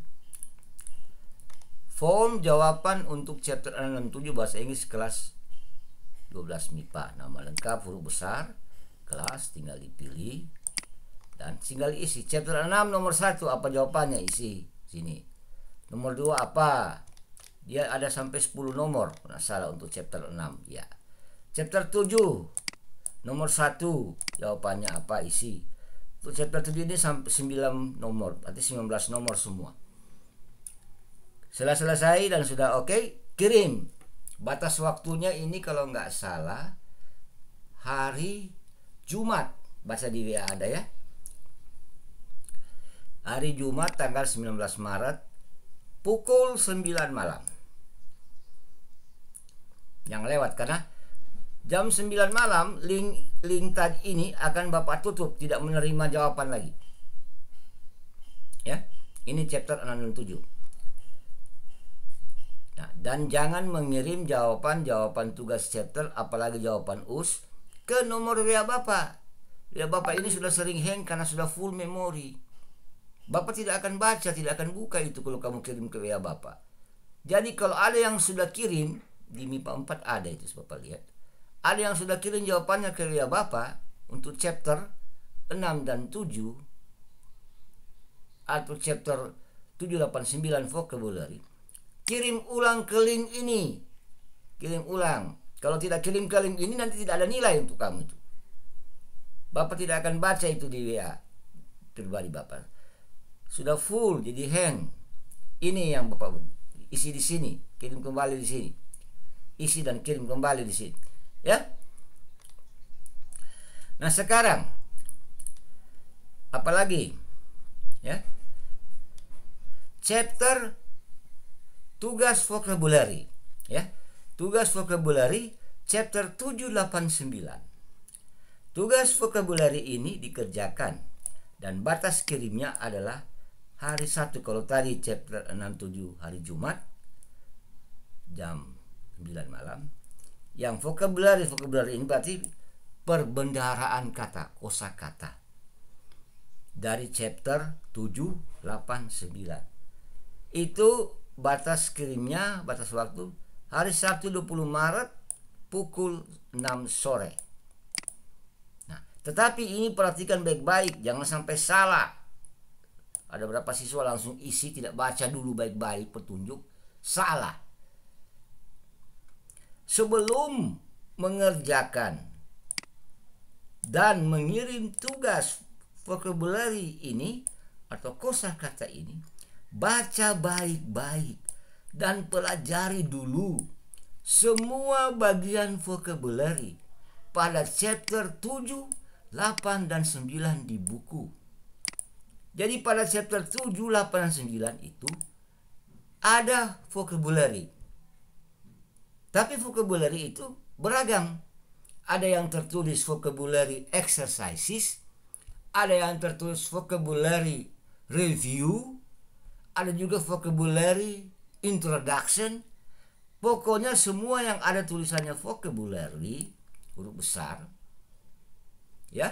form jawaban untuk chapter 67 bahasa Inggris kelas 12 MIPA nama lengkap huruf besar kelas tinggal dipilih dan tinggal isi chapter 6 nomor 1 apa jawabannya isi sini nomor 2 apa dia ada sampai 10 nomor nah, salah untuk chapter 6 ya chapter 7 nomor 1 jawabannya apa isi untuk chapter 7 ini sampai 9 nomor berarti 19 nomor semua setelah selesai dan sudah oke okay, kirim batas waktunya ini kalau nggak salah hari Jumat bahasa di WA ada ya hari Jumat tanggal 19 Maret pukul 9 malam yang lewat karena jam 9 malam link link tag ini akan Bapak tutup tidak menerima jawaban lagi ya ini chapter 67 Nah, dan jangan mengirim jawaban-jawaban tugas chapter apalagi jawaban US ke nomor WA Bapak. Ya Bapak ini sudah sering hang karena sudah full memori. Bapak tidak akan baca, tidak akan buka itu kalau kamu kirim ke WA Bapak. Jadi kalau ada yang sudah kirim, di MIPA 4 ada itu Bapak lihat. Ada yang sudah kirim jawabannya ke ya Bapak untuk chapter 6 dan 7 atau chapter 789 vocabulary. Kirim ulang ke link ini. Kirim ulang. Kalau tidak kirim ke link ini nanti tidak ada nilai untuk kamu itu. Bapak tidak akan baca itu di WA pribadi Bapak. Sudah full jadi hang. Ini yang Bapak isi di sini, kirim kembali di sini isi dan kirim kembali di sini ya nah sekarang apalagi ya chapter tugas vocabulary ya tugas vocabulary chapter 789 tugas vocabulary ini dikerjakan dan batas kirimnya adalah hari satu kalau tadi chapter 67 hari Jumat jam 9 malam yang vocabulary vocabulary ini berarti perbendaharaan kata kosakata dari chapter 7 8 9 itu batas kirimnya batas waktu hari Sabtu 20 Maret pukul 6 sore nah tetapi ini perhatikan baik-baik jangan sampai salah ada berapa siswa langsung isi tidak baca dulu baik-baik petunjuk salah sebelum mengerjakan dan mengirim tugas vocabulary ini atau kosa kata ini baca baik-baik dan pelajari dulu semua bagian vocabulary pada chapter 7, 8 dan 9 di buku. Jadi pada chapter 7, 8 dan 9 itu ada vocabulary tapi vocabulary itu beragam. Ada yang tertulis vocabulary exercises, ada yang tertulis vocabulary review, ada juga vocabulary introduction. Pokoknya semua yang ada tulisannya vocabulary huruf besar ya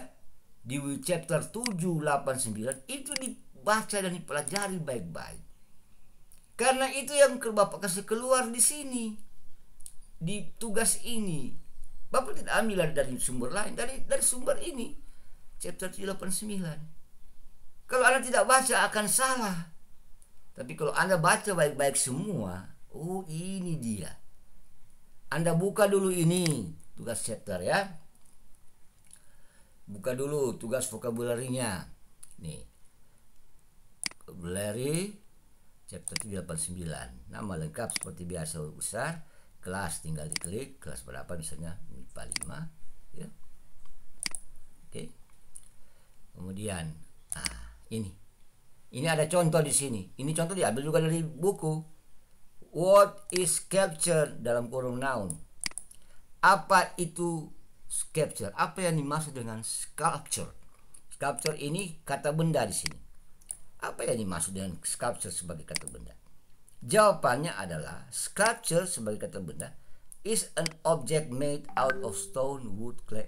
di chapter 789 itu dibaca dan dipelajari baik-baik. Karena itu yang Bapak kasih keluar di sini di tugas ini Bapak tidak ambil dari sumber lain dari dari sumber ini chapter 89 kalau Anda tidak baca akan salah tapi kalau Anda baca baik-baik semua oh ini dia Anda buka dulu ini tugas chapter ya buka dulu tugas vokabularinya, nih vocabulary chapter 389 nama lengkap seperti biasa besar kelas tinggal diklik kelas berapa misalnya MIPA 5 ya oke kemudian ah ini ini ada contoh di sini ini contoh diambil juga dari buku what is capture dalam kurung noun apa itu sculpture apa yang dimaksud dengan sculpture sculpture ini kata benda di sini apa yang dimaksud dengan sculpture sebagai kata benda Jawabannya adalah sculpture sebagai kata benda is an object made out of stone, wood, clay.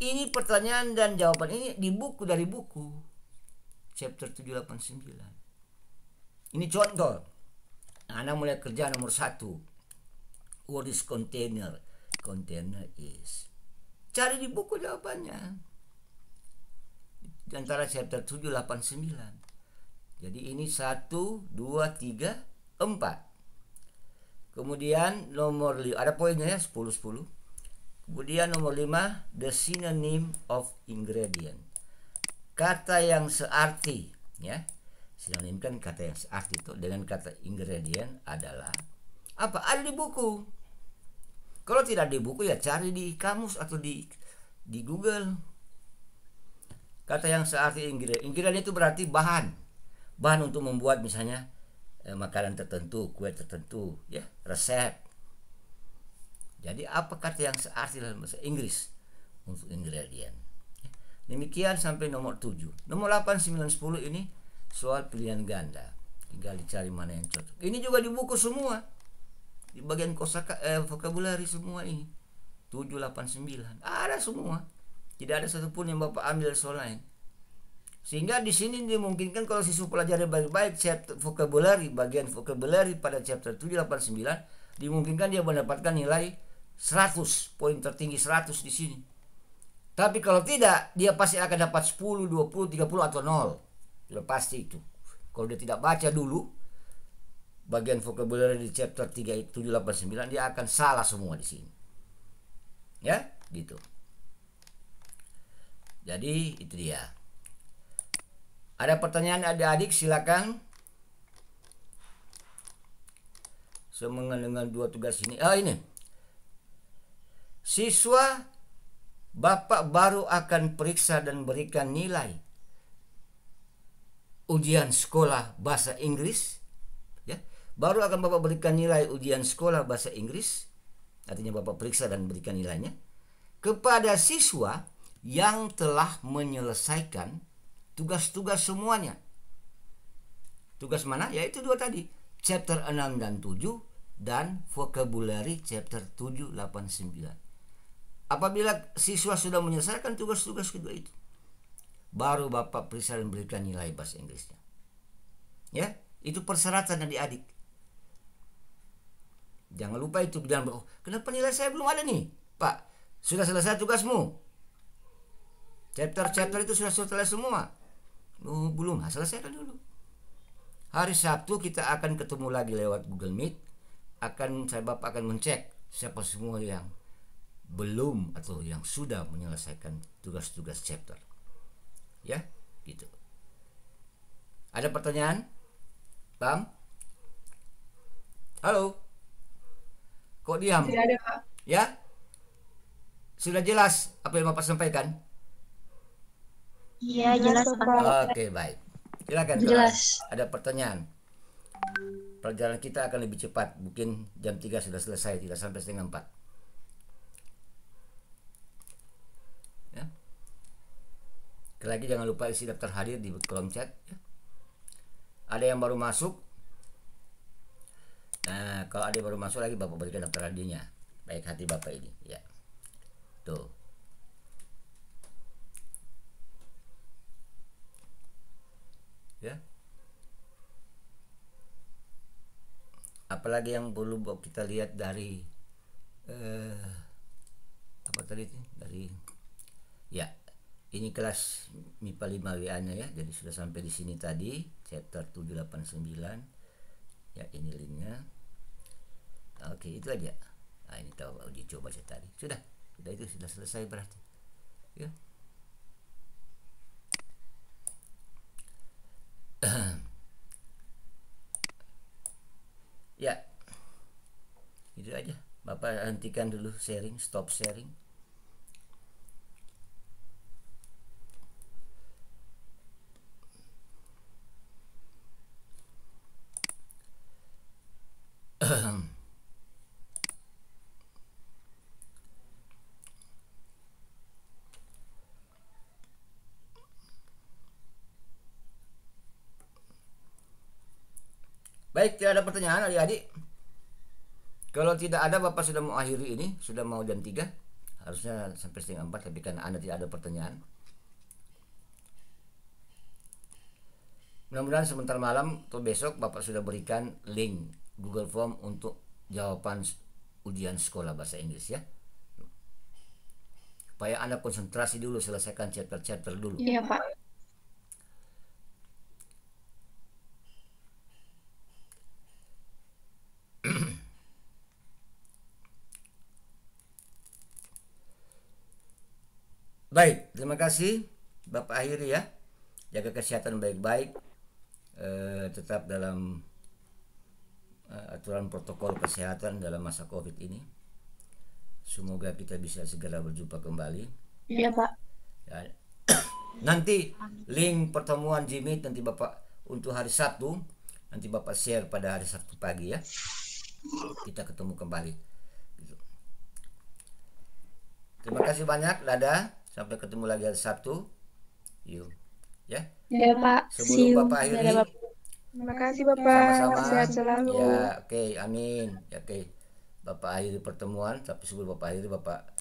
Ini pertanyaan dan jawaban ini di buku dari buku chapter 789. Ini contoh. Anda mulai kerja nomor satu. What is container? Container is. Cari di buku jawabannya di antara chapter 789. Jadi ini satu dua tiga 4 kemudian nomor 5 ada poinnya ya 10 10 kemudian nomor 5 the synonym of ingredient kata yang searti ya sinonim kan kata yang searti itu dengan kata ingredient adalah apa ada di buku kalau tidak di buku ya cari di kamus atau di di Google kata yang searti ingredient ingredient itu berarti bahan bahan untuk membuat misalnya eh, makanan tertentu, kue tertentu, ya, resep. Jadi apa kata yang searti dalam bahasa Inggris untuk ingredient. Demikian sampai nomor 7. Nomor 8, 9, 10 ini soal pilihan ganda. Tinggal dicari mana yang cocok. Ini juga di buku semua. Di bagian kosaka eh, vocabulary semua ini. 7, 8, 9. Ada semua. Tidak ada satupun yang Bapak ambil soal lain. Sehingga di sini dimungkinkan kalau siswa pelajari baik-baik chapter vocabulary, bagian vocabulary pada chapter 789 dimungkinkan dia mendapatkan nilai 100, poin tertinggi 100 di sini. Tapi kalau tidak, dia pasti akan dapat 10, 20, 30 atau 0. Sudah ya, pasti itu. Kalau dia tidak baca dulu bagian vocabulary di chapter 3789 dia akan salah semua di sini. Ya, gitu. Jadi itu dia. Ada pertanyaan adik-adik silakan. Semangat dengan dua tugas ini. Ah ini. Siswa Bapak baru akan periksa dan berikan nilai ujian sekolah bahasa Inggris ya. Baru akan Bapak berikan nilai ujian sekolah bahasa Inggris. Artinya Bapak periksa dan berikan nilainya kepada siswa yang telah menyelesaikan tugas-tugas semuanya. Tugas mana? Yaitu dua tadi, chapter 6 dan 7 dan vocabulary chapter 7, 8, 9. Apabila siswa sudah menyelesaikan tugas-tugas kedua itu, baru Bapak periksa dan berikan nilai bahasa Inggrisnya. Ya, itu persyaratan yang diadik Jangan lupa itu jangan oh, kenapa nilai saya belum ada nih, Pak? Sudah selesai tugasmu. Chapter-chapter itu sudah selesai semua. Oh, belum ah, selesai kan dulu hari Sabtu kita akan ketemu lagi lewat Google Meet akan saya bapak akan mencek siapa semua yang belum atau yang sudah menyelesaikan tugas-tugas chapter ya gitu ada pertanyaan tam halo kok diam Tidak ada, Pak. ya sudah jelas apa yang bapak sampaikan Iya, jelas, Pak. Oke, baik. Silakan. Jelas. Kelas. Ada pertanyaan? Perjalanan kita akan lebih cepat. Mungkin jam 3 sudah selesai, tidak sampai setengah 4. Ya. Lagi jangan lupa isi daftar hadir di kolom chat. Ya. Ada yang baru masuk? Nah, kalau ada yang baru masuk lagi Bapak berikan daftar hadirnya. Baik hati Bapak ini, ya. Tuh. ya apalagi yang perlu kita lihat dari eh, apa tadi itu? dari ya ini kelas MIPA 5 WA nya ya jadi sudah sampai di sini tadi chapter 789 ya ini linknya nah, oke itu aja nah, ini tahu uji coba saya tadi sudah sudah itu sudah selesai berarti ya apa hentikan dulu sharing stop sharing Baik, tidak ada pertanyaan adik-adik. Kalau tidak ada Bapak sudah mau akhiri ini, sudah mau jam 3. Harusnya sampai setengah 4 tapi karena Anda tidak ada pertanyaan. Mudah-mudahan sebentar malam atau besok Bapak sudah berikan link Google Form untuk jawaban ujian sekolah bahasa Inggris ya. Supaya Anda konsentrasi dulu selesaikan chapter-chapter dulu. Iya, Pak. Baik, terima kasih Bapak akhiri ya. Jaga kesehatan baik-baik. Eh, tetap dalam eh, aturan protokol kesehatan dalam masa Covid ini. Semoga kita bisa segera berjumpa kembali. Iya, Pak. Ya. (coughs) Nanti link pertemuan Jimmy nanti Bapak untuk hari Sabtu nanti Bapak share pada hari Sabtu pagi ya. Kita ketemu kembali. Gitu. Terima kasih banyak, Lada. Sampai ketemu lagi hari Sabtu. Yuk. Ya. Ya, Pak. Sebelum Bapak akhiri. Ya, Bapak. Terima kasih Bapak. Sama-sama. Sehat selalu. Ya, oke, okay, amin. Ya, oke. Okay. Bapak akhiri pertemuan, tapi sebelum Bapak akhiri Bapak